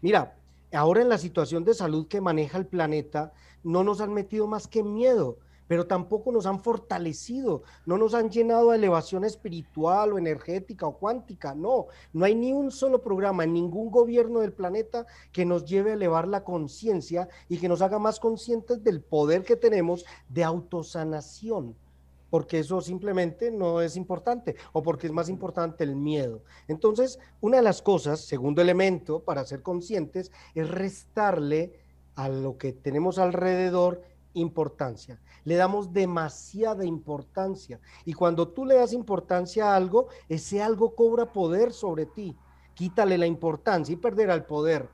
Mira, ahora en la situación de salud que maneja el planeta, no nos han metido más que miedo pero tampoco nos han fortalecido, no nos han llenado a elevación espiritual o energética o cuántica, no, no hay ni un solo programa en ningún gobierno del planeta que nos lleve a elevar la conciencia y que nos haga más conscientes del poder que tenemos de autosanación porque eso simplemente no es importante o porque es más importante el miedo. Entonces, una de las cosas, segundo elemento para ser conscientes, es restarle a lo que tenemos alrededor importancia le damos demasiada importancia. Y cuando tú le das importancia a algo, ese algo cobra poder sobre ti. Quítale la importancia y perderá el poder.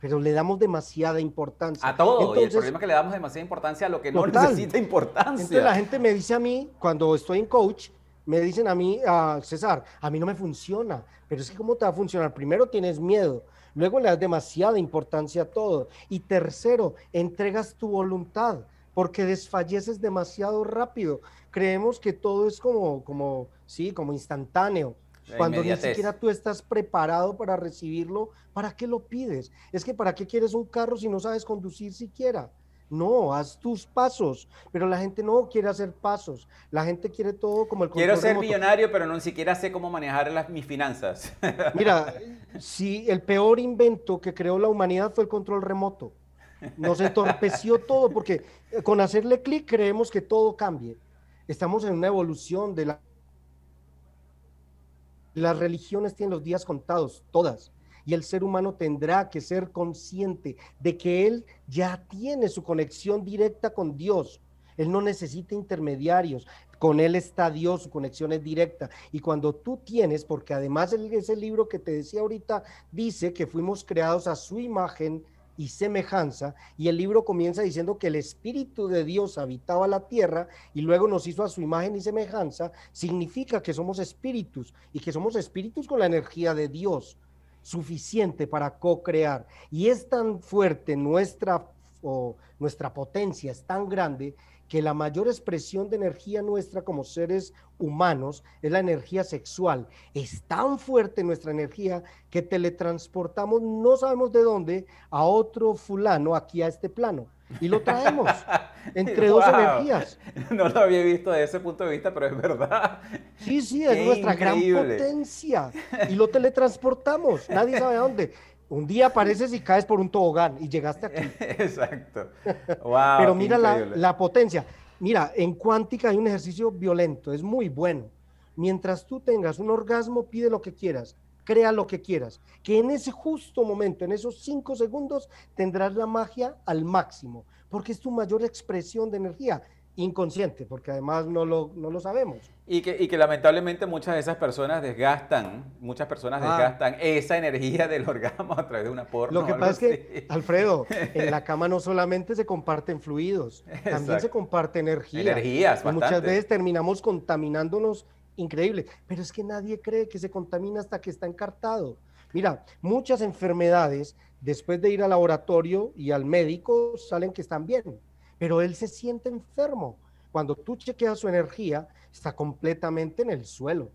Pero le damos demasiada importancia. A todo. Entonces, y el problema es que le damos demasiada importancia a lo que no necesita importancia. Entonces la gente me dice a mí, cuando estoy en coach, me dicen a mí, a César, a mí no me funciona. Pero es que ¿cómo te va a funcionar? Primero tienes miedo. Luego le das demasiada importancia a todo. Y tercero, entregas tu voluntad porque desfalleces demasiado rápido. Creemos que todo es como, como sí, como instantáneo. Cuando ni siquiera tú estás preparado para recibirlo, ¿para qué lo pides? Es que ¿para qué quieres un carro si no sabes conducir siquiera? No, haz tus pasos, pero la gente no quiere hacer pasos. La gente quiere todo como el Quiero ser millonario, pero no siquiera sé cómo manejar las, mis finanzas. Mira, si el peor invento que creó la humanidad fue el control remoto. Nos entorpeció todo porque eh, con hacerle clic creemos que todo cambie. Estamos en una evolución de la... Las religiones tienen los días contados, todas. Y el ser humano tendrá que ser consciente de que él ya tiene su conexión directa con Dios. Él no necesita intermediarios. Con Él está Dios, su conexión es directa. Y cuando tú tienes, porque además ese libro que te decía ahorita dice que fuimos creados a su imagen y semejanza. Y el libro comienza diciendo que el Espíritu de Dios habitaba la tierra y luego nos hizo a su imagen y semejanza. Significa que somos espíritus y que somos espíritus con la energía de Dios suficiente para co-crear. Y es tan fuerte nuestra, o, nuestra potencia, es tan grande que la mayor expresión de energía nuestra como seres humanos es la energía sexual. Es tan fuerte nuestra energía que teletransportamos, no sabemos de dónde, a otro fulano aquí a este plano. Y lo traemos entre dos energías. No lo había visto de ese punto de vista, pero es verdad. Sí, sí, es nuestra gran potencia. Y lo teletransportamos, nadie sabe a dónde. Un día apareces y caes por un tobogán y llegaste aquí. Exacto. Pero mira la, potencia. Mira, en cuántica hay un ejercicio violento, es muy bueno. Mientras tú tengas un orgasmo, pide lo que quieras, crea lo que quieras. Que en ese justo momento, en esos cinco segundos, tendrás la magia al máximo, porque es tu mayor expresión de energía inconsciente, porque además no lo, no lo sabemos. Y que, lamentablemente muchas de esas personas desgastan, muchas personas ah. desgastan esa energía del orgasmo a través de una porno. Lo que pasa es que, Alfredo, en la cama no solamente se comparten fluidos, también se comparte energía. Energías, Muchas veces terminamos contaminándonos increíble, pero es que nadie cree que se contamina hasta que está encartado. Mira, muchas enfermedades, después de ir al laboratorio y al médico, salen que están bien, pero él se siente enfermo cuando tú chequeas su energía, está completamente en el suelo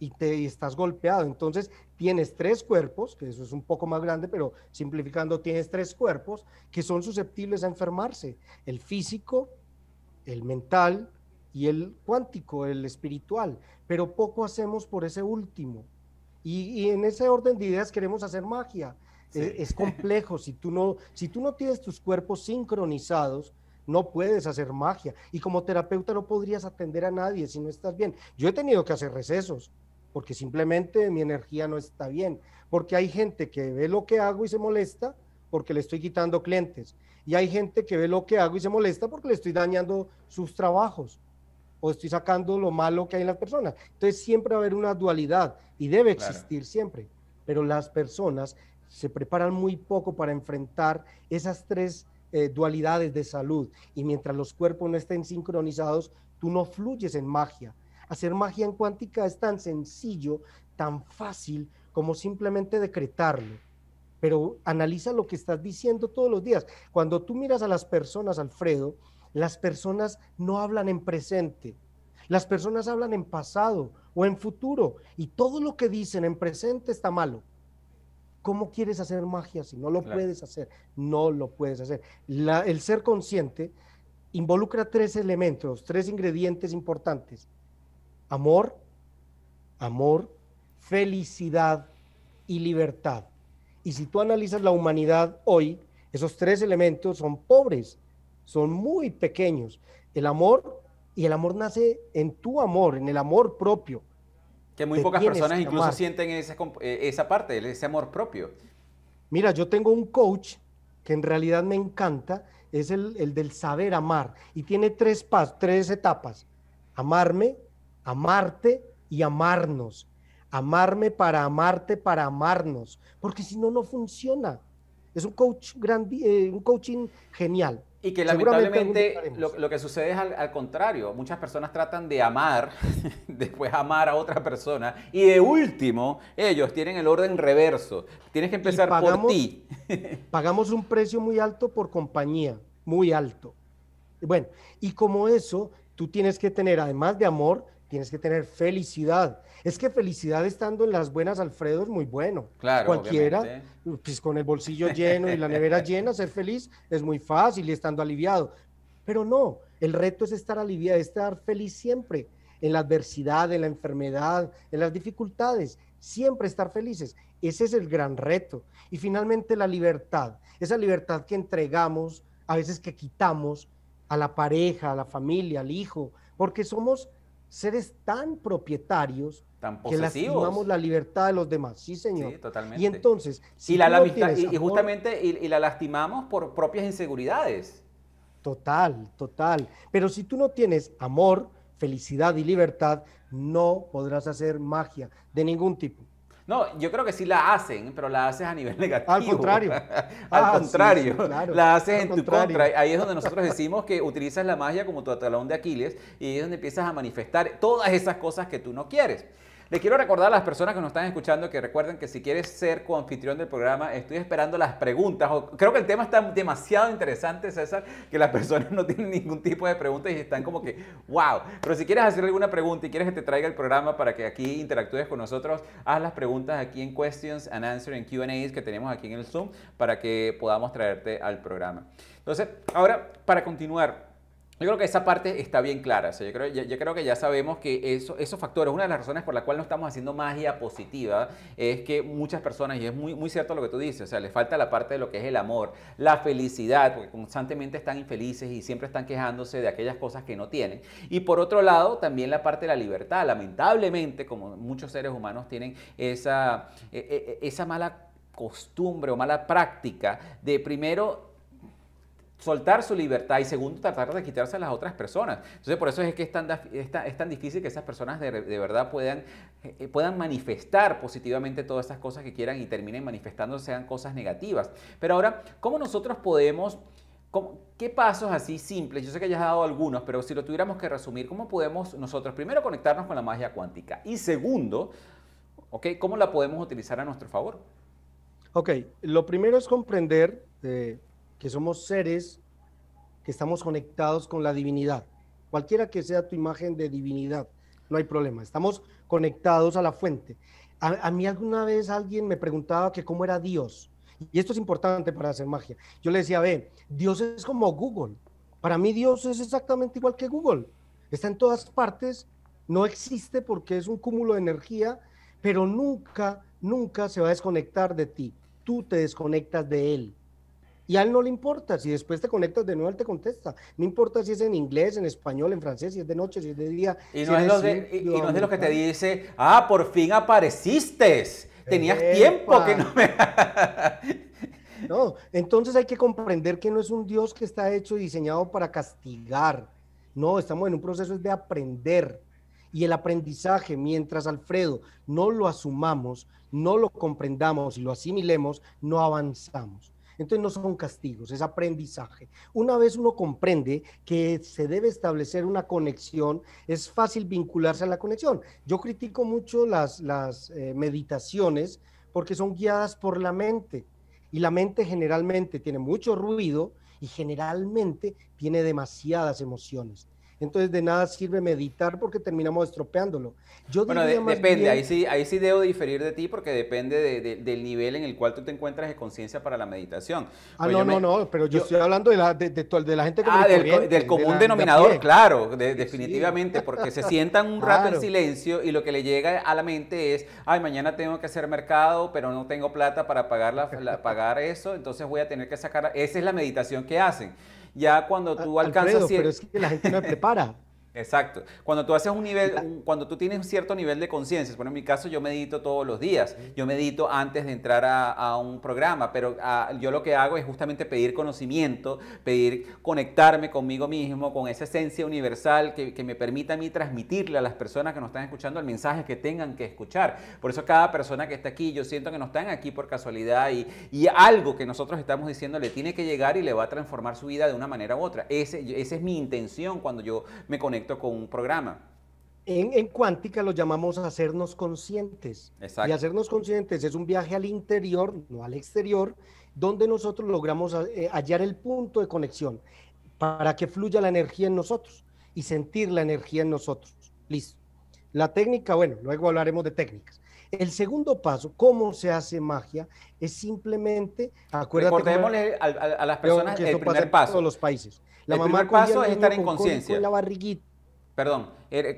y te estás golpeado. Entonces tienes tres cuerpos, que eso es un poco más grande, pero simplificando, tienes tres cuerpos que son susceptibles a enfermarse. El físico, el mental y el cuántico, el espiritual. Pero poco hacemos por ese último. Y, en ese orden de ideas queremos hacer magia. Eh, es, complejo. Si tú, no, si tú no tienes tus cuerpos sincronizados, no puedes hacer magia y como terapeuta no podrías atender a nadie si no estás bien. Yo he tenido que hacer recesos porque simplemente mi energía no está bien, porque hay gente que ve lo que hago y se molesta porque le estoy quitando clientes y hay gente que ve lo que hago y se molesta porque le estoy dañando sus trabajos o estoy sacando lo malo que hay en las personas. Entonces siempre va a haber una dualidad y debe existir siempre, pero las personas se preparan muy poco para enfrentar esas tres eh, dualidades de salud y mientras los cuerpos no estén sincronizados, tú no fluyes en magia. Hacer magia en cuántica es tan sencillo, tan fácil como simplemente decretarlo. Pero analiza lo que estás diciendo todos los días. Cuando tú miras a las personas, Alfredo, las personas no hablan en presente, las personas hablan en pasado o en futuro y todo lo que dicen en presente está malo. ¿Cómo quieres hacer magia si no lo puedes hacer? No lo puedes hacer. el ser consciente involucra tres elementos, tres ingredientes importantes. Amor, amor, felicidad y libertad. Y si tú analizas la humanidad hoy, esos tres elementos son pobres, son muy pequeños. El amor, y el amor nace en tu amor, en el amor propio que muy pocas personas incluso sienten eh, esa parte, ese amor propio. Mira, yo tengo un coach que en realidad me encanta, es el, del saber amar. Y tiene tres, pas, tres etapas. Amarme, amarte y amarnos. Amarme para amarte, para amarnos. Porque si no, no funciona. Es un coach eh, un coaching genial. Y que lamentablemente lo, que sucede es al, contrario. Muchas personas tratan de amar, después amar a otra persona. Y de último, ellos tienen el orden reverso. Tienes que empezar por ti. pagamos un precio muy alto por compañía, muy alto. Bueno, y como eso, tú tienes que tener, además de amor, tienes que tener felicidad. Es que felicidad estando en las buenas, Alfredo, es muy bueno. Claro. Cualquiera, pues con el bolsillo lleno y la nevera llena, ser feliz es muy fácil y estando aliviado. Pero no, el reto es estar aliviado, estar feliz siempre, en la adversidad, en la enfermedad, en las dificultades, siempre estar felices. Ese es el gran reto. Y finalmente la libertad, esa libertad que entregamos, a veces que quitamos a la pareja, a la familia, al hijo, porque somos seres tan propietarios tan que lastimamos la libertad de los demás. Sí, señor. Y entonces, si y, la, justamente y la lastimamos por propias inseguridades. Total, total. Pero si tú no tienes amor, felicidad y libertad, no podrás hacer magia de ningún tipo. No, yo creo que sí la hacen, pero la haces a nivel negativo. Al contrario. al ah, contrario. La haces en tu contra. Ahí es donde nosotros decimos que utilizas la magia como tu atalón de Aquiles y ahí es donde empiezas a manifestar todas esas cosas que tú no quieres. Les quiero recordar a las personas que nos están escuchando que recuerden que si quieres ser coanfitrión del programa, estoy esperando las preguntas. Creo que el tema está demasiado interesante, César, que las personas no tienen ningún tipo de preguntas y están como que, wow. Pero si quieres hacer alguna pregunta y quieres que te traiga el programa para que aquí interactúes con nosotros, haz las preguntas aquí en Questions and Answers, en QAs que tenemos aquí en el Zoom para que podamos traerte al programa. Entonces, ahora, para continuar, yo creo que esa parte está bien clara. yo, creo, creo, que ya sabemos que eso, esos factores, una de las razones por las cuales no estamos haciendo magia positiva, es que muchas personas, y es muy, muy cierto lo que tú dices, o sea, les falta la parte de lo que es el amor, la felicidad, porque constantemente están infelices y siempre están quejándose de aquellas cosas que no tienen. Y por otro lado, también la parte de la libertad. Lamentablemente, como muchos seres humanos tienen esa, e, e, e, esa mala costumbre o mala práctica de primero soltar su libertad y segundo tratar de quitarse a las otras personas. Entonces por eso es que es tan, es difícil que esas personas de, verdad puedan, eh, puedan manifestar positivamente todas esas cosas que quieran y terminen manifestando sean cosas negativas. Pero ahora, ¿cómo nosotros podemos... ¿Qué pasos así simples? Yo sé que ya has dado algunos, pero si lo tuviéramos que resumir, ¿cómo podemos nosotros primero conectarnos con la magia cuántica? Y segundo, okay, ¿cómo la podemos utilizar a nuestro favor? Ok, lo primero es comprender eh, que somos seres que estamos conectados con la divinidad. Cualquiera que sea tu imagen de divinidad, no hay problema. Estamos conectados a la fuente. A, mí alguna vez alguien me preguntaba que cómo era Dios. Y esto es importante para hacer magia. Yo le decía, ve, Dios es como Google. Para mí Dios es exactamente igual que Google. Está en todas partes, no existe porque es un cúmulo de energía, pero nunca, nunca se va a desconectar de ti. Tú te desconectas de él. Y a él no le importa, si después te conectas de nuevo, él te contesta. No importa si es en inglés, en español, en francés, si es de noche, si es de día. Y no, es, de, y, los que te dice, ah, por fin apareciste, tenías tiempo que no me... no, entonces hay que comprender que no es un Dios que está hecho y diseñado para castigar. No, estamos en un proceso de aprender. Y el aprendizaje, mientras Alfredo no lo asumamos, no lo comprendamos y lo asimilemos, no avanzamos. Entonces no son castigos, es aprendizaje. Una vez uno comprende que se debe establecer una conexión, es fácil vincularse a la conexión. Yo critico mucho las, eh, meditaciones porque son guiadas por la mente y la mente generalmente tiene mucho ruido y generalmente tiene demasiadas emociones. Entonces de nada sirve meditar porque terminamos estropeándolo. Yo bueno, depende, ahí, sí, ahí sí debo diferir de ti porque depende del nivel en el cual tú te encuentras de conciencia para la meditación. Ah, pues no, no, no, pero yo, estoy hablando de la, de, la gente ah, común. Ah, del, común denominador, claro, definitivamente, porque se sientan un rato en silencio y lo que le llega a la mente es, ay, mañana tengo que hacer mercado, pero no tengo plata para pagar, la, pagar eso, entonces voy a tener que sacar, esa es la meditación que hacen ya cuando tú alcanzas... Alfredo, pero es que la gente no prepara. Exacto. Cuando tú haces un nivel, cuando tú tienes un cierto nivel de conciencia, bueno, en mi caso yo medito todos los días, yo medito antes de entrar a, un programa, pero ah, yo lo que hago es justamente pedir conocimiento, pedir conectarme conmigo mismo, con esa esencia universal que, me permita a mí transmitirle a las personas que nos están escuchando el mensaje que tengan que escuchar. Por eso cada persona que está aquí, yo siento que no están aquí por casualidad y, algo que nosotros estamos diciendo le tiene que llegar y le va a transformar su vida de una manera u otra. Ese, esa es mi intención cuando yo me conecto con un programa. En, cuántica lo llamamos hacernos conscientes. Exacto. Y hacernos conscientes es un viaje al interior, no al exterior, donde nosotros logramos eh, eh, hallar el punto de conexión para que fluya la energía en nosotros y sentir la energía en nosotros. Listo. La técnica, bueno, luego hablaremos de técnicas. El segundo paso, cómo se hace magia, es simplemente, acuérdate. a, las personas que el primer paso. En todos los países. el primer paso es estar en conciencia. la barriguita Perdón, er,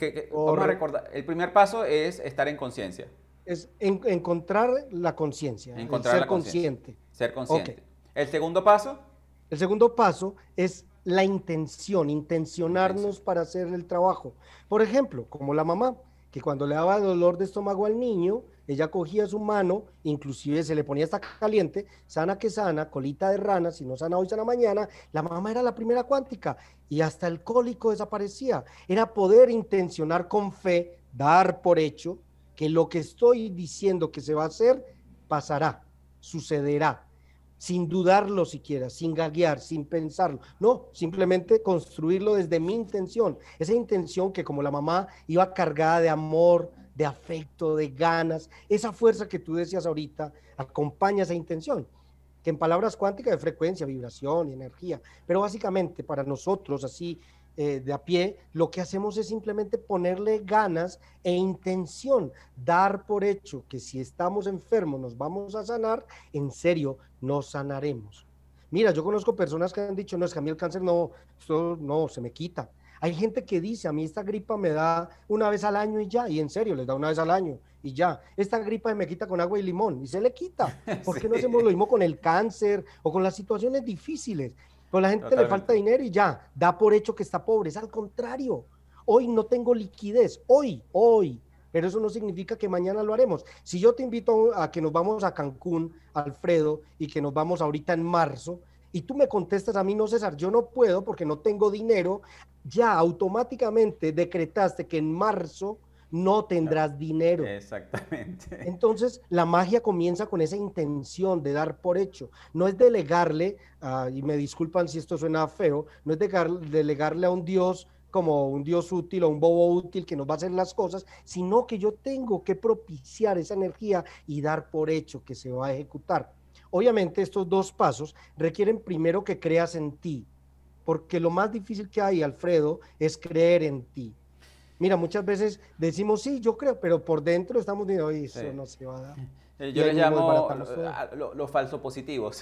recordar, el primer paso es estar en conciencia. Es encontrar la conciencia, ser consciente. Ser consciente. ¿El segundo paso? El segundo paso es la intención, intencionarnos para hacer el trabajo. Por ejemplo, como la mamá, que cuando le daba dolor de estómago al niño, ella cogía su mano, inclusive se le ponía hasta caliente, sana que sana, colita de rana, si no sana hoy, sana mañana, la mamá era la primera cuántica y hasta el cólico desaparecía. Era poder intencionar con fe, dar por hecho que lo que estoy diciendo que se va a hacer, pasará, sucederá, sin dudarlo siquiera, sin gaguear, sin pensarlo. No, simplemente construirlo desde mi intención. Esa intención que como la mamá iba cargada de amor, de afecto, de ganas, esa fuerza que tú decías ahorita acompaña esa intención, que en palabras cuánticas de frecuencia, vibración, energía, pero básicamente para nosotros así eh, de a pie, lo que hacemos es simplemente ponerle ganas e intención, dar por hecho que si estamos enfermos nos vamos a sanar, en serio, nos sanaremos. Mira, yo conozco personas que han dicho, no, es que a mí el cáncer no, esto no se me quita, hay gente que dice, a mí esta gripa me da una vez al año y ya, y en serio, les da una vez al año y ya. Esta gripa me quita con agua y limón y se le quita. ¿Por qué no hacemos lo mismo con el cáncer o con las situaciones difíciles? Con pues la gente le falta dinero y ya, da por hecho que está pobre. Es al contrario. Hoy no tengo liquidez, hoy, hoy, pero eso no significa que mañana lo haremos. Si yo te invito a que nos vamos a Cancún, Alfredo, y que nos vamos ahorita en marzo, y tú me contestas a mí, no César, yo no puedo porque no tengo dinero, ya automáticamente decretaste que en marzo no tendrás dinero. Exactamente. Entonces, la magia comienza con esa intención de dar por hecho. No es delegarle, ah, y me disculpan si esto suena feo, no es delegarle a un Dios como un Dios útil o un bobo útil que nos va a hacer las cosas, sino que yo tengo que propiciar esa energía y dar por hecho que se va a ejecutar. Obviamente estos dos pasos requieren primero que creas en ti, porque lo más difícil que hay, Alfredo, es creer en ti. Mira, muchas veces decimos, sí, yo creo, pero por dentro estamos diciendo, eso no se va a dar. Eh, yo les llamo los falsos positivos,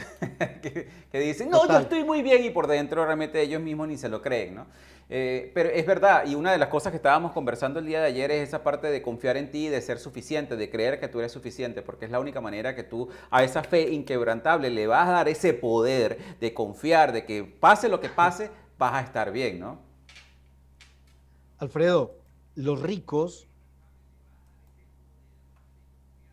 que, dicen, no, yo estoy muy bien y por dentro realmente ellos mismos ni se lo creen, ¿no? Eh, pero es verdad, y una de las cosas que estábamos conversando el día de ayer es esa parte de confiar en ti, de ser suficiente, de creer que tú eres suficiente, porque es la única manera que tú a esa fe inquebrantable le vas a dar ese poder de confiar, de que pase lo que pase, vas a estar bien, ¿no? Alfredo, los ricos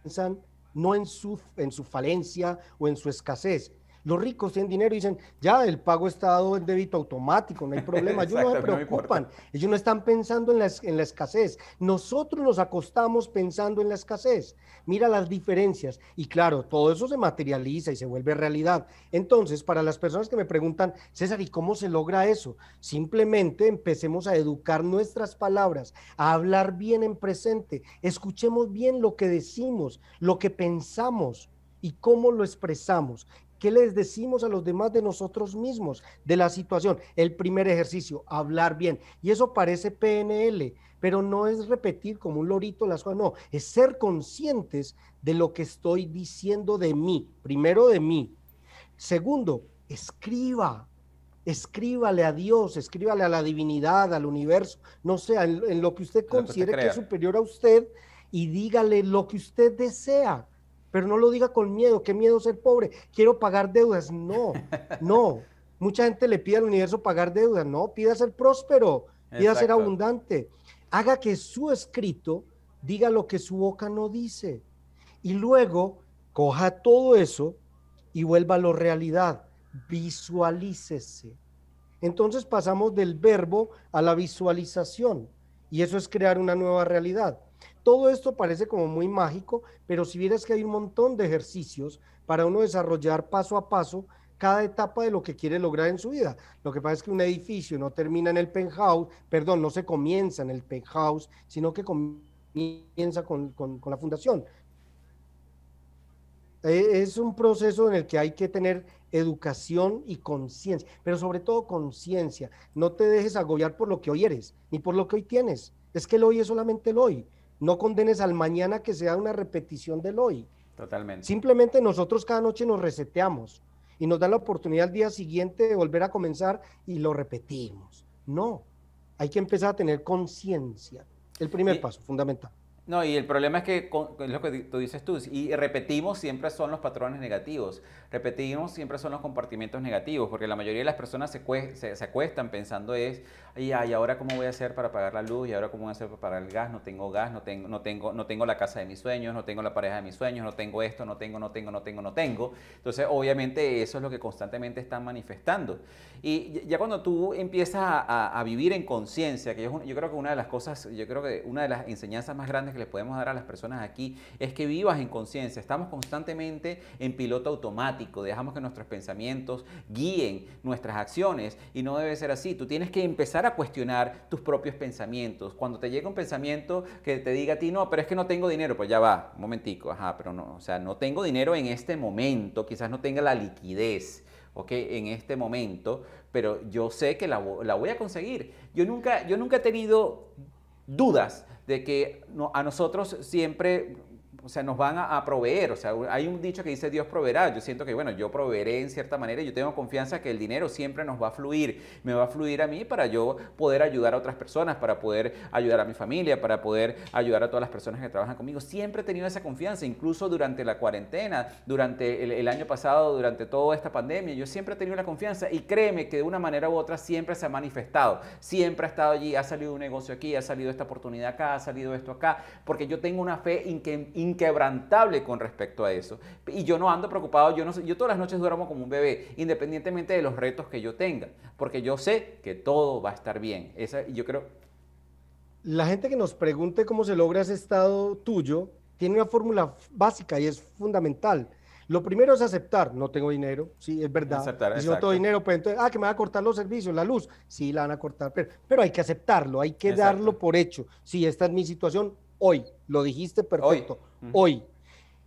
piensan no en su, en su falencia o en su escasez, los ricos tienen dinero y dicen, ya, el pago está dado en débito automático, no hay problema. Ellos no se preocupan, ellos no están pensando en la, en la escasez. Nosotros nos acostamos pensando en la escasez. Mira las diferencias. Y claro, todo eso se materializa y se vuelve realidad. Entonces, para las personas que me preguntan, César, ¿y cómo se logra eso? Simplemente empecemos a educar nuestras palabras, a hablar bien en presente, escuchemos bien lo que decimos, lo que pensamos y cómo lo expresamos. ¿Qué les decimos a los demás de nosotros mismos, de la situación? El primer ejercicio, hablar bien. Y eso parece PNL, pero no es repetir como un lorito las cosas, no, es ser conscientes de lo que estoy diciendo de mí, primero de mí. Segundo, escriba, escríbale a Dios, escríbale a la divinidad, al universo, no sea en, lo que usted considere que es superior a usted y dígale lo que usted desea pero no lo diga con miedo, qué miedo ser pobre, quiero pagar deudas. No, no. Mucha gente le pide al universo pagar deudas. No, pida ser próspero, pida ser abundante. Haga que su escrito diga lo que su boca no dice. Y luego coja todo eso y vuelva a lo realidad. Visualícese. Entonces pasamos del verbo a la visualización. Y eso es crear una nueva realidad. Todo esto parece como muy mágico, pero si vieras que hay un montón de ejercicios para uno desarrollar paso a paso cada etapa de lo que quiere lograr en su vida. Lo que pasa es que un edificio no termina en el penthouse, perdón, no se comienza en el penthouse, sino que comienza con, la fundación. E, es un proceso en el que hay que tener educación y conciencia, pero sobre todo conciencia. No te dejes agobiar por lo que hoy eres, ni por lo que hoy tienes. Es que el hoy es solamente el hoy. No condenes al mañana que sea una repetición del hoy. Totalmente. Simplemente nosotros cada noche nos reseteamos y nos da la oportunidad al día siguiente de volver a comenzar y lo repetimos. No, hay que empezar a tener conciencia. El primer paso, fundamental. No, y el problema es que, es lo que tú dices tú, y repetimos siempre son los patrones negativos, repetimos siempre son los compartimientos negativos, porque la mayoría de las personas se, acuestan pensando es, y, ay, ahora cómo voy a hacer para pagar la luz, y ahora cómo voy a hacer para pagar el gas, no tengo gas, no tengo, no tengo, no tengo la casa de mis sueños, no tengo la pareja de mis sueños, no tengo esto, no tengo, no tengo, no tengo, no tengo. Entonces, obviamente eso es lo que constantemente están manifestando. Y ya cuando tú empiezas a, vivir en conciencia, que yo creo que una de las cosas, yo creo que una de las enseñanzas más grandes que le podemos dar a las personas aquí es que vivas en conciencia. Estamos constantemente en piloto automático, dejamos que nuestros pensamientos guíen nuestras acciones y no debe ser así. Tú tienes que empezar a cuestionar tus propios pensamientos. Cuando te llega un pensamiento que te diga a ti, no, pero es que no tengo dinero, pues ya va, un momentico, ajá, pero no, o sea, no tengo dinero en este momento, quizás no tenga la liquidez. Okay, en este momento, pero yo sé que la, la, voy a conseguir. Yo nunca, yo nunca he tenido dudas de que a nosotros siempre o sea, nos van a, proveer. O sea, hay un dicho que dice Dios proveerá. Yo siento que, bueno, yo proveeré en cierta manera. Yo tengo confianza que el dinero siempre nos va a fluir. Me va a fluir a mí para yo poder ayudar a otras personas, para poder ayudar a mi familia, para poder ayudar a todas las personas que trabajan conmigo. Siempre he tenido esa confianza, incluso durante la cuarentena, durante el, año pasado, durante toda esta pandemia. Yo siempre he tenido la confianza y créeme que de una manera u otra siempre se ha manifestado. Siempre ha estado allí, ha salido un negocio aquí, ha salido esta oportunidad acá, ha salido esto acá, porque yo tengo una fe en que inquebrantable con respecto a eso. Y yo no ando preocupado, yo, no, yo todas las noches duermo como un bebé, independientemente de los retos que yo tenga, porque yo sé que todo va a estar bien. Esa, yo creo... La gente que nos pregunte cómo se logra ese estado tuyo, tiene una fórmula básica y es fundamental. Lo primero es aceptar, no tengo dinero, sí, es verdad. yo y no tengo dinero, pues entonces, ah, que me van a cortar los servicios, la luz, sí, la van a cortar, pero, hay que aceptarlo, hay que darlo por hecho. si esta es mi situación hoy, lo dijiste perfecto hoy.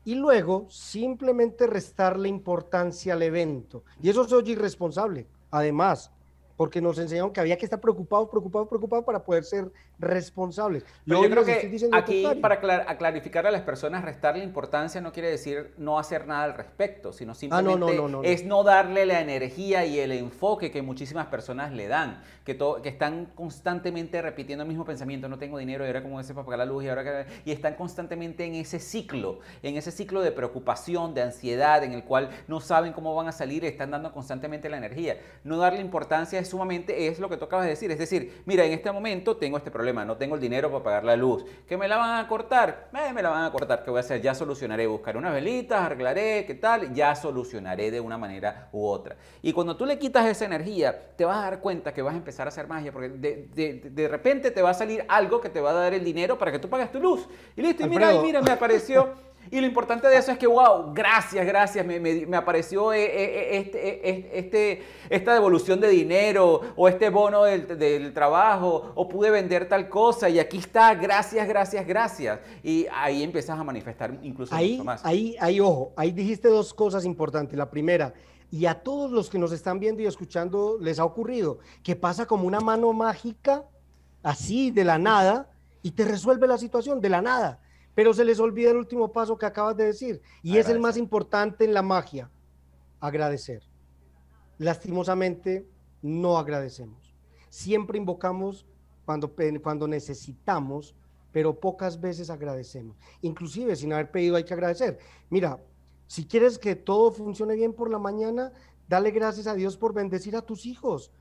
Y luego simplemente restarle importancia al evento. Y eso soy irresponsable. Además, porque nos enseñaron que había que estar preocupados, preocupados, preocupados para poder ser responsables. yo creo que aquí, para clarificar a las personas, restarle importancia no quiere decir no hacer nada al respecto, sino ah, simplemente es no darle la energía y el enfoque que muchísimas personas le dan, que, están constantemente repitiendo el mismo pensamiento, no tengo dinero, y ahora como ese para pagar la luz, y ahora que... Y están constantemente en ese ciclo, en ese ciclo de preocupación, de ansiedad, en el cual no saben cómo van a salir, y están dando constantemente la energía. No darle importancia sumamente, es lo que tú acabas de decir, es decir, mira, en este momento tengo este problema, no tengo el dinero para pagar la luz, que me la van a cortar, eh, me la van a cortar, ¿qué voy a hacer? Ya solucionaré, buscaré unas velitas, arreglaré, ¿qué tal? Ya solucionaré de una manera u otra. Y cuando tú le quitas esa energía, te vas a dar cuenta que vas a empezar a hacer magia, porque de, repente te va a salir algo que te va a dar el dinero para que tú pagues tu luz. Y listo, y mira, y mira, me apareció... Y lo importante de eso es que, wow, gracias, gracias, me, me, apareció eh, eh, eh, este, este, esta devolución de dinero o este bono del, del, trabajo o pude vender tal cosa y aquí está, gracias, gracias, gracias. Y ahí empiezas a manifestar incluso ahí, mucho más. Ahí, ahí, ojo, ahí dijiste dos cosas importantes. La primera, y a todos los que nos están viendo y escuchando les ha ocurrido, que pasa como una mano mágica, así, de la nada, y te resuelve la situación de la nada pero se les olvida el último paso que acabas de decir y es el más importante en la magia. Agradecer. Lastimosamente, no agradecemos. Siempre invocamos cuando, cuando necesitamos, pero pocas veces agradecemos. Inclusive sin haber pedido hay que agradecer. Mira, si quieres que todo funcione bien por la mañana, dale gracias a Dios por bendecir a tus hijos.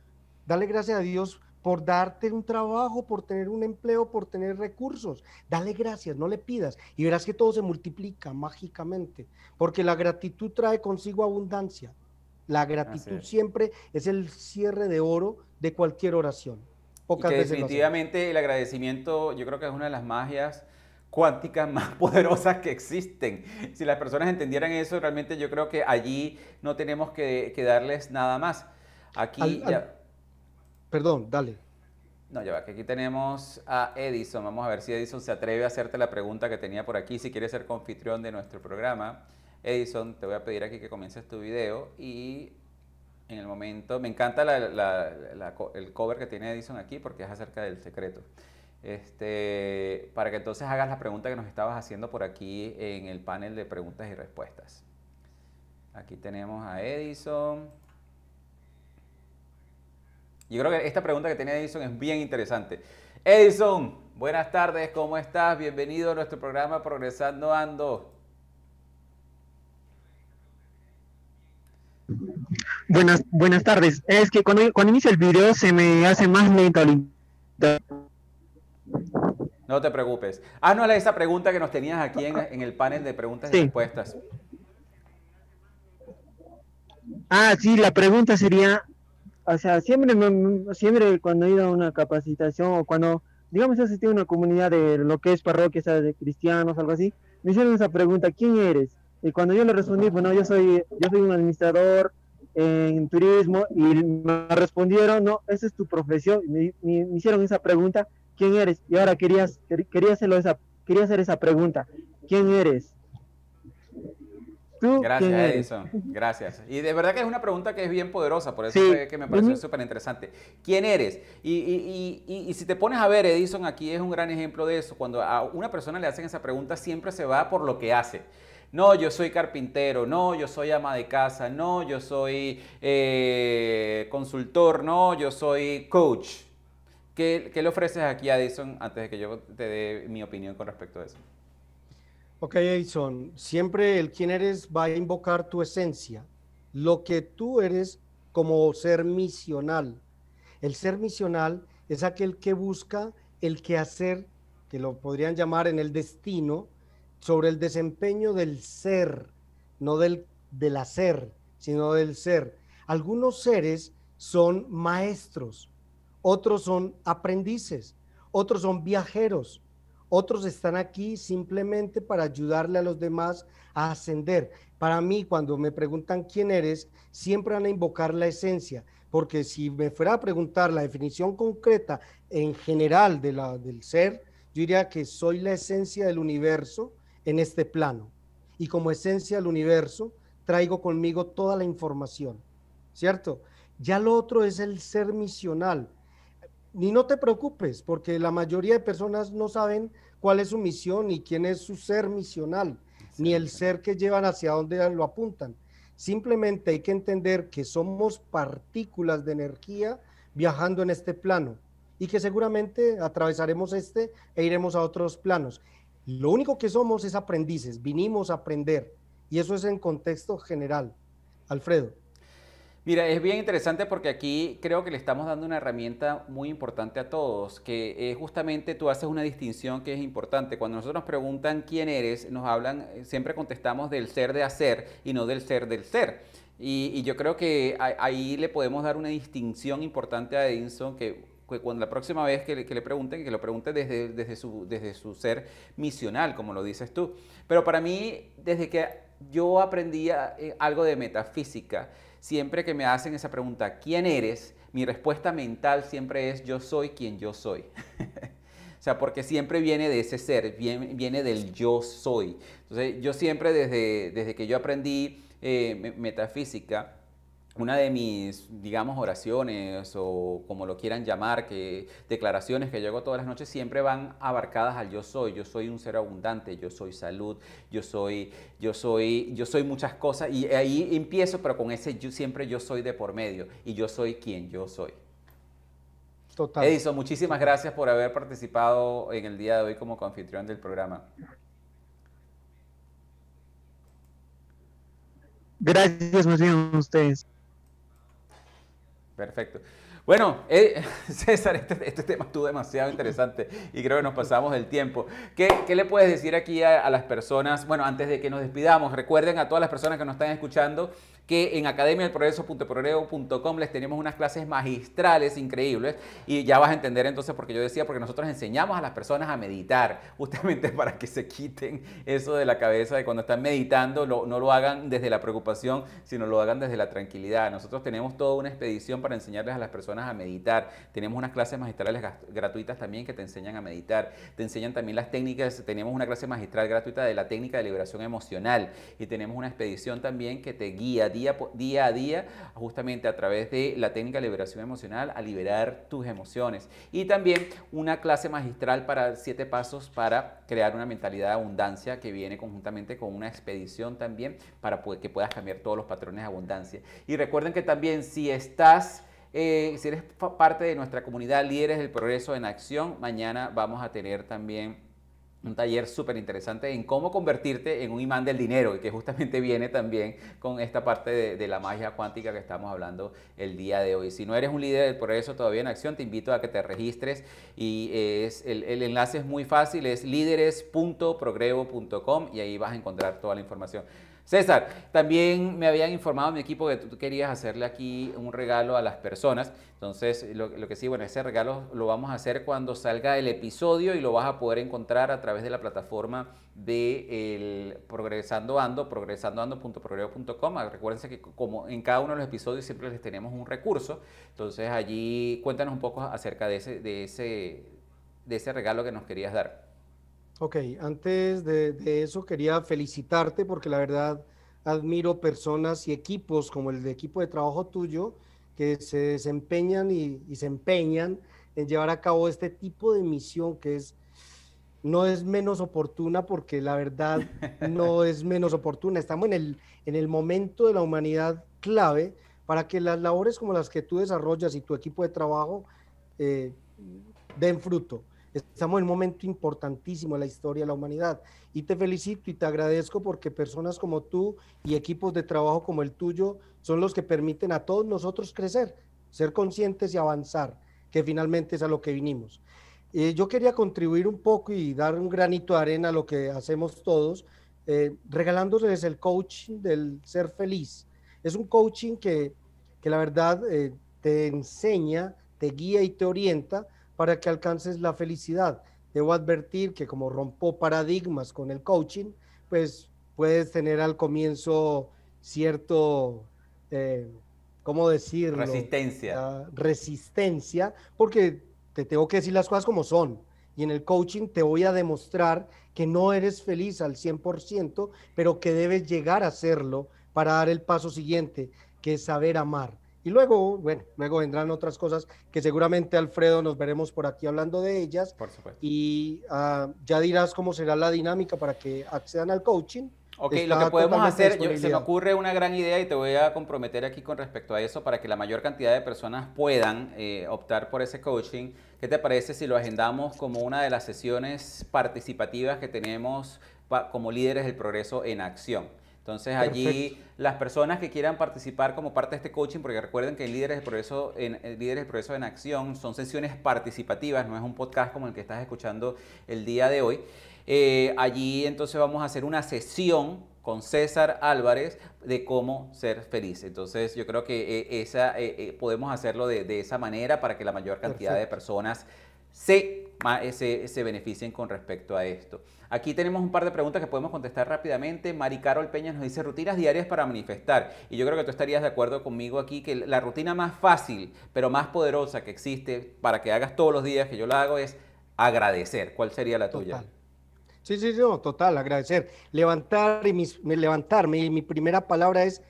Dale gracias a Dios por darte un trabajo, por tener un empleo, por tener recursos. Dale gracias, no le pidas. Y verás que todo se multiplica mágicamente, porque la gratitud trae consigo abundancia. La gratitud siempre es el cierre de oro de cualquier oración. Pocas definitivamente el agradecimiento yo creo que es una de las magias cuánticas más poderosas que existen. Si las personas entendieran eso, realmente yo creo que allí no tenemos que, darles nada más. Aquí Perdón, dale. No, ya va, que aquí tenemos a Edison. Vamos a ver si Edison se atreve a hacerte la pregunta que tenía por aquí, si quieres ser confitrión de nuestro programa. Edison, te voy a pedir aquí que comiences tu video y en el momento, me encanta el cover que tiene Edison aquí porque es acerca del secreto. Este, para que entonces hagas la pregunta que nos estabas haciendo por aquí en el panel de preguntas y respuestas. Aquí tenemos a Edison. Yo creo que esta pregunta que tenía Edison es bien interesante. Edison, buenas tardes, ¿cómo estás? Bienvenido a nuestro programa Progresando Ando. Buenas, buenas tardes. Es que cuando, cuando inicio el video se me hace más mental. No te preocupes. Ah, Haznos esa pregunta que nos tenías aquí en, el panel de preguntas y respuestas. Ah, sí, la pregunta sería, o sea, siempre, siempre cuando he ido a una capacitación o cuando, digamos, he a una comunidad de lo que es parroquia, de cristianos, algo así, me hicieron esa pregunta, ¿quién eres? Y cuando yo le respondí, bueno, yo soy, yo soy un administrador en turismo, y me respondieron, no, esa es tu profesión, me, hicieron esa pregunta, ¿quién eres? Y ahora querías quería, hacerlo esa, quería hacer esa pregunta, ¿quién eres? Gracias, Edison. Gracias. Y de verdad que es una pregunta que es bien poderosa, por eso que me parece súper interesante. ¿Quién eres? Y, si te pones a ver, Edison aquí es un gran ejemplo de eso. Cuando a una persona le hacen esa pregunta, siempre se va por lo que hace. No, yo soy carpintero, no, yo soy ama de casa, no, yo soy eh, consultor, no, yo soy coach. ¿Qué, ¿Qué le ofreces aquí a Edison antes de que yo te dé mi opinión con respecto a eso? Ok, Jason, siempre el quién eres va a invocar tu esencia, lo que tú eres como ser misional. El ser misional es aquel que busca el quehacer, que lo podrían llamar en el destino, sobre el desempeño del ser, no del, del hacer, sino del ser. Algunos seres son maestros, otros son aprendices, otros son viajeros, otros están aquí simplemente para ayudarle a los demás a ascender. Para mí, cuando me preguntan quién eres, siempre van a invocar la esencia, porque si me fuera a preguntar la definición concreta en general del ser, yo diría que soy la esencia del universo en este plano. Y como esencia del universo, traigo conmigo toda la información, ¿cierto? Ya lo otro es el ser misional, ni no te preocupes, porque la mayoría de personas no saben cuál es su misión ni quién es su ser misional, ni el ser que llevan hacia dónde lo apuntan. Simplemente hay que entender que somos partículas de energía viajando en este plano y que seguramente atravesaremos este e iremos a otros planos. Lo único que somos es aprendices, vinimos a aprender y eso es en contexto general. Alfredo. Mira, es bien interesante porque aquí creo que le estamos dando una herramienta muy importante a todos, que es justamente tú haces una distinción que es importante. Cuando nosotros nos preguntan quién eres, nos hablan, eh, siempre contestamos del ser de hacer y no del ser del ser. Y, yo creo que ahí le podemos dar una distinción importante a Edinson que cuando la próxima vez que le, pregunten, que lo pregunte desde, desde, su, desde su ser misional, como lo dices tú. Pero para mí, desde que yo aprendí eh, algo de metafísica, siempre que me hacen esa pregunta, ¿quién eres? Mi respuesta mental siempre es, yo soy quien yo soy. o sea, porque siempre viene de ese ser, viene, del yo soy. Entonces, yo siempre desde, desde que yo aprendí eh, metafísica, una de mis, digamos, oraciones o como lo quieran llamar, que declaraciones que yo hago todas las noches siempre van abarcadas al yo soy. Yo soy un ser abundante, yo soy salud, yo soy, yo soy, yo soy muchas cosas. Y ahí empiezo, pero con ese yo, siempre yo soy de por medio y yo soy quien yo soy. Total. Edison, muchísimas gracias por haber participado en el día de hoy como anfitrión del programa. Gracias, más bien a ustedes. Perfecto. Bueno, eh, César, este, este, tema estuvo demasiado interesante y creo que nos pasamos del tiempo. ¿Qué, le puedes decir aquí a, las personas? Bueno, antes de que nos despidamos, recuerden a todas las personas que nos están escuchando que en academiadelprogreso.progreso.com les tenemos unas clases magistrales increíbles y ya vas a entender entonces porque yo decía, porque nosotros enseñamos a las personas a meditar, justamente para que se quiten eso de la cabeza de cuando están meditando, no lo hagan desde la preocupación, sino lo hagan desde la tranquilidad. Nosotros tenemos toda una expedición para enseñarles a las personas a meditar. Tenemos unas clases magistrales gratuitas también que te enseñan a meditar. Te enseñan también las técnicas, tenemos una clase magistral gratuita de la técnica de liberación emocional y tenemos una expedición también que te guía día, a día, justamente a través de la técnica de liberación emocional, a liberar tus emociones. Y también una clase magistral para siete pasos para crear una mentalidad de abundancia que viene conjuntamente con una expedición también para que puedas cambiar todos los patrones de abundancia. Y recuerden que también si estás... Eh, si eres parte de nuestra comunidad Líderes del Progreso en Acción, mañana vamos a tener también un taller súper interesante en cómo convertirte en un imán del dinero y que justamente viene también con esta parte de, la magia cuántica que estamos hablando el día de hoy. Si no eres un líder del progreso todavía en acción, te invito a que te registres y eh, es, el, enlace es muy fácil, es líderes.progrevo.com y ahí vas a encontrar toda la información. César, también me habían informado mi equipo que tú querías hacerle aquí un regalo a las personas. Entonces, lo, que sí, bueno, ese regalo lo vamos a hacer cuando salga el episodio y lo vas a poder encontrar a través de la plataforma de el Progresando Ando, progresandoando.progreo.com. Recuérdense que como en cada uno de los episodios siempre les tenemos un recurso. Entonces, allí cuéntanos un poco acerca de ese, de ese, de ese regalo que nos querías dar. Ok, antes de, eso quería felicitarte porque la verdad admiro personas y equipos como el de equipo de trabajo tuyo que se desempeñan y, se empeñan en llevar a cabo este tipo de misión que es no es menos oportuna porque la verdad no es menos oportuna. Estamos en el, momento de la humanidad clave para que las labores como las que tú desarrollas y tu equipo de trabajo eh, den fruto. Estamos en un momento importantísimo en la historia de la humanidad. Y te felicito y te agradezco porque personas como tú y equipos de trabajo como el tuyo son los que permiten a todos nosotros crecer, ser conscientes y avanzar, que finalmente es a lo que vinimos. Eh, yo quería contribuir un poco y dar un granito de arena a lo que hacemos todos, regalándose eh, regalándoles el coaching del ser feliz. Es un coaching que, la verdad eh, te enseña, te guía y te orienta para que alcances la felicidad. Debo advertir que como rompo paradigmas con el coaching, pues puedes tener al comienzo cierto, eh, ¿cómo decirlo? Resistencia. Ah, resistencia, porque te tengo que decir las cosas como son. Y en el coaching te voy a demostrar que no eres feliz al 100%, pero que debes llegar a serlo para dar el paso siguiente, que es saber amar. Y luego, bueno, luego vendrán otras cosas que seguramente Alfredo nos veremos por aquí hablando de ellas. Por supuesto. Y ah, ya dirás cómo será la dinámica para que accedan al coaching. Ok, lo que podemos hacer, se me ocurre una gran idea y te voy a comprometer aquí con respecto a eso para que la mayor cantidad de personas puedan eh, optar por ese coaching. ¿Qué te parece si lo agendamos como una de las sesiones participativas que tenemos como líderes del progreso en acción? Entonces allí las personas que quieran participar como parte de este coaching, porque recuerden que Líderes de Progreso en, eh, Líderes de Progreso en Acción son sesiones participativas, no es un podcast como el que estás escuchando el día de hoy. Eh, allí entonces vamos a hacer una sesión con César Álvarez de cómo ser feliz. Entonces yo creo que eh, esa, podemos hacerlo de, esa manera para que la mayor cantidad de personas se se, se, beneficien con respecto a esto. Aquí tenemos un par de preguntas que podemos contestar rápidamente. Mari Carol Peña nos dice rutinas diarias para manifestar. Y yo creo que tú estarías de acuerdo conmigo aquí que la rutina más fácil, pero más poderosa que existe para que hagas todos los días, que yo la hago, es agradecer. ¿Cuál sería la tuya? Total. Sí, sí, total, agradecer. Levantar y levantarme y mi primera palabra es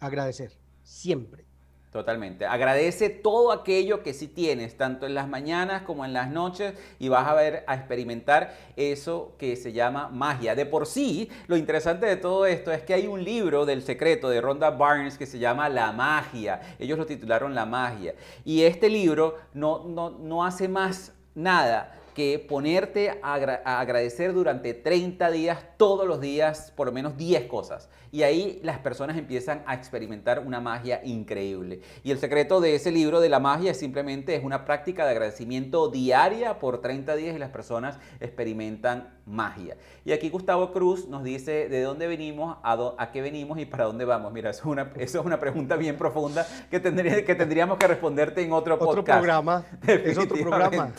agradecer, siempre. Totalmente. Agradece todo aquello que sí tienes, tanto en las mañanas como en las noches, y vas a ver, a experimentar eso que se llama magia. De por sí, lo interesante de todo esto es que hay un libro del secreto de Rhonda Barnes que se llama La magia. Ellos lo titularon La magia. Y este libro no, no, no hace más nada que ponerte a, agradecer durante 30 días, todos los días, por lo menos 10 cosas. Y ahí las personas empiezan a experimentar una magia increíble. Y el secreto de ese libro de la magia simplemente es una práctica de agradecimiento diaria por 30 días y las personas experimentan magia. Y aquí Gustavo Cruz nos dice de dónde venimos, a, qué venimos y para dónde vamos. Mira, eso es una, eso es una pregunta bien profunda que, tendría, que tendríamos que responderte en otro, otro Programa. Es otro programa.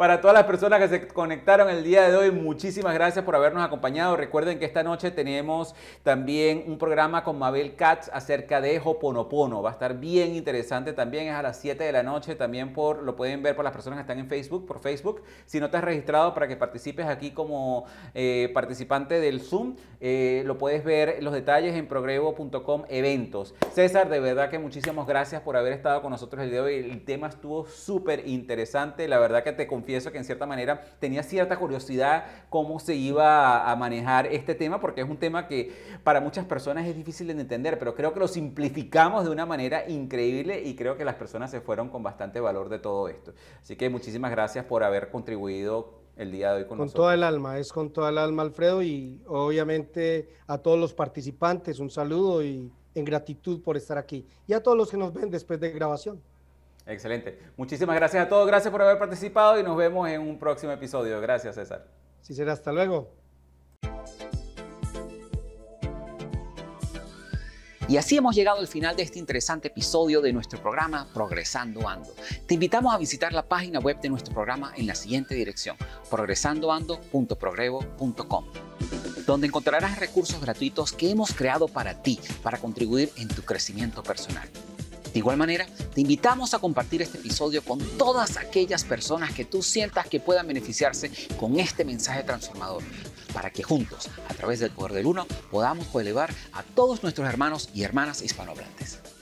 Para todas las personas que se conectaron el día de hoy, muchísimas gracias por habernos acompañado. Recuerden que esta noche tenemos también un programa con Mabel Katz acerca de Hoponopono. Va a estar bien interesante también, es a las 7 de la noche. También por, lo pueden ver por las personas que están en Facebook, por Facebook. Si no te has registrado para que participes aquí como eh, participante del Zoom, eh, lo puedes ver los detalles en progrevo.com eventos. César, de verdad que muchísimas gracias por haber estado con nosotros el día de hoy. El tema estuvo súper interesante. La verdad que te confío eso que en cierta manera tenía cierta curiosidad cómo se iba a manejar este tema, porque es un tema que para muchas personas es difícil de entender, pero creo que lo simplificamos de una manera increíble y creo que las personas se fueron con bastante valor de todo esto. Así que muchísimas gracias por haber contribuido el día de hoy con, con nosotros. Con toda el alma, es con toda el alma, Alfredo, y obviamente a todos los participantes un saludo y en gratitud por estar aquí y a todos los que nos ven después de grabación. Excelente. Muchísimas gracias a todos, gracias por haber participado y nos vemos en un próximo episodio. Gracias, César. Sí, será. Hasta luego. Y así hemos llegado al final de este interesante episodio de nuestro programa Progresando Ando. Te invitamos a visitar la página web de nuestro programa en la siguiente dirección, progresandoando.progrevo.com donde encontrarás recursos gratuitos que hemos creado para ti, para contribuir en tu crecimiento personal. De igual manera, te invitamos a compartir este episodio con todas aquellas personas que tú sientas que puedan beneficiarse con este mensaje transformador, para que juntos, a través del poder del uno, podamos elevar a todos nuestros hermanos y hermanas hispanohablantes.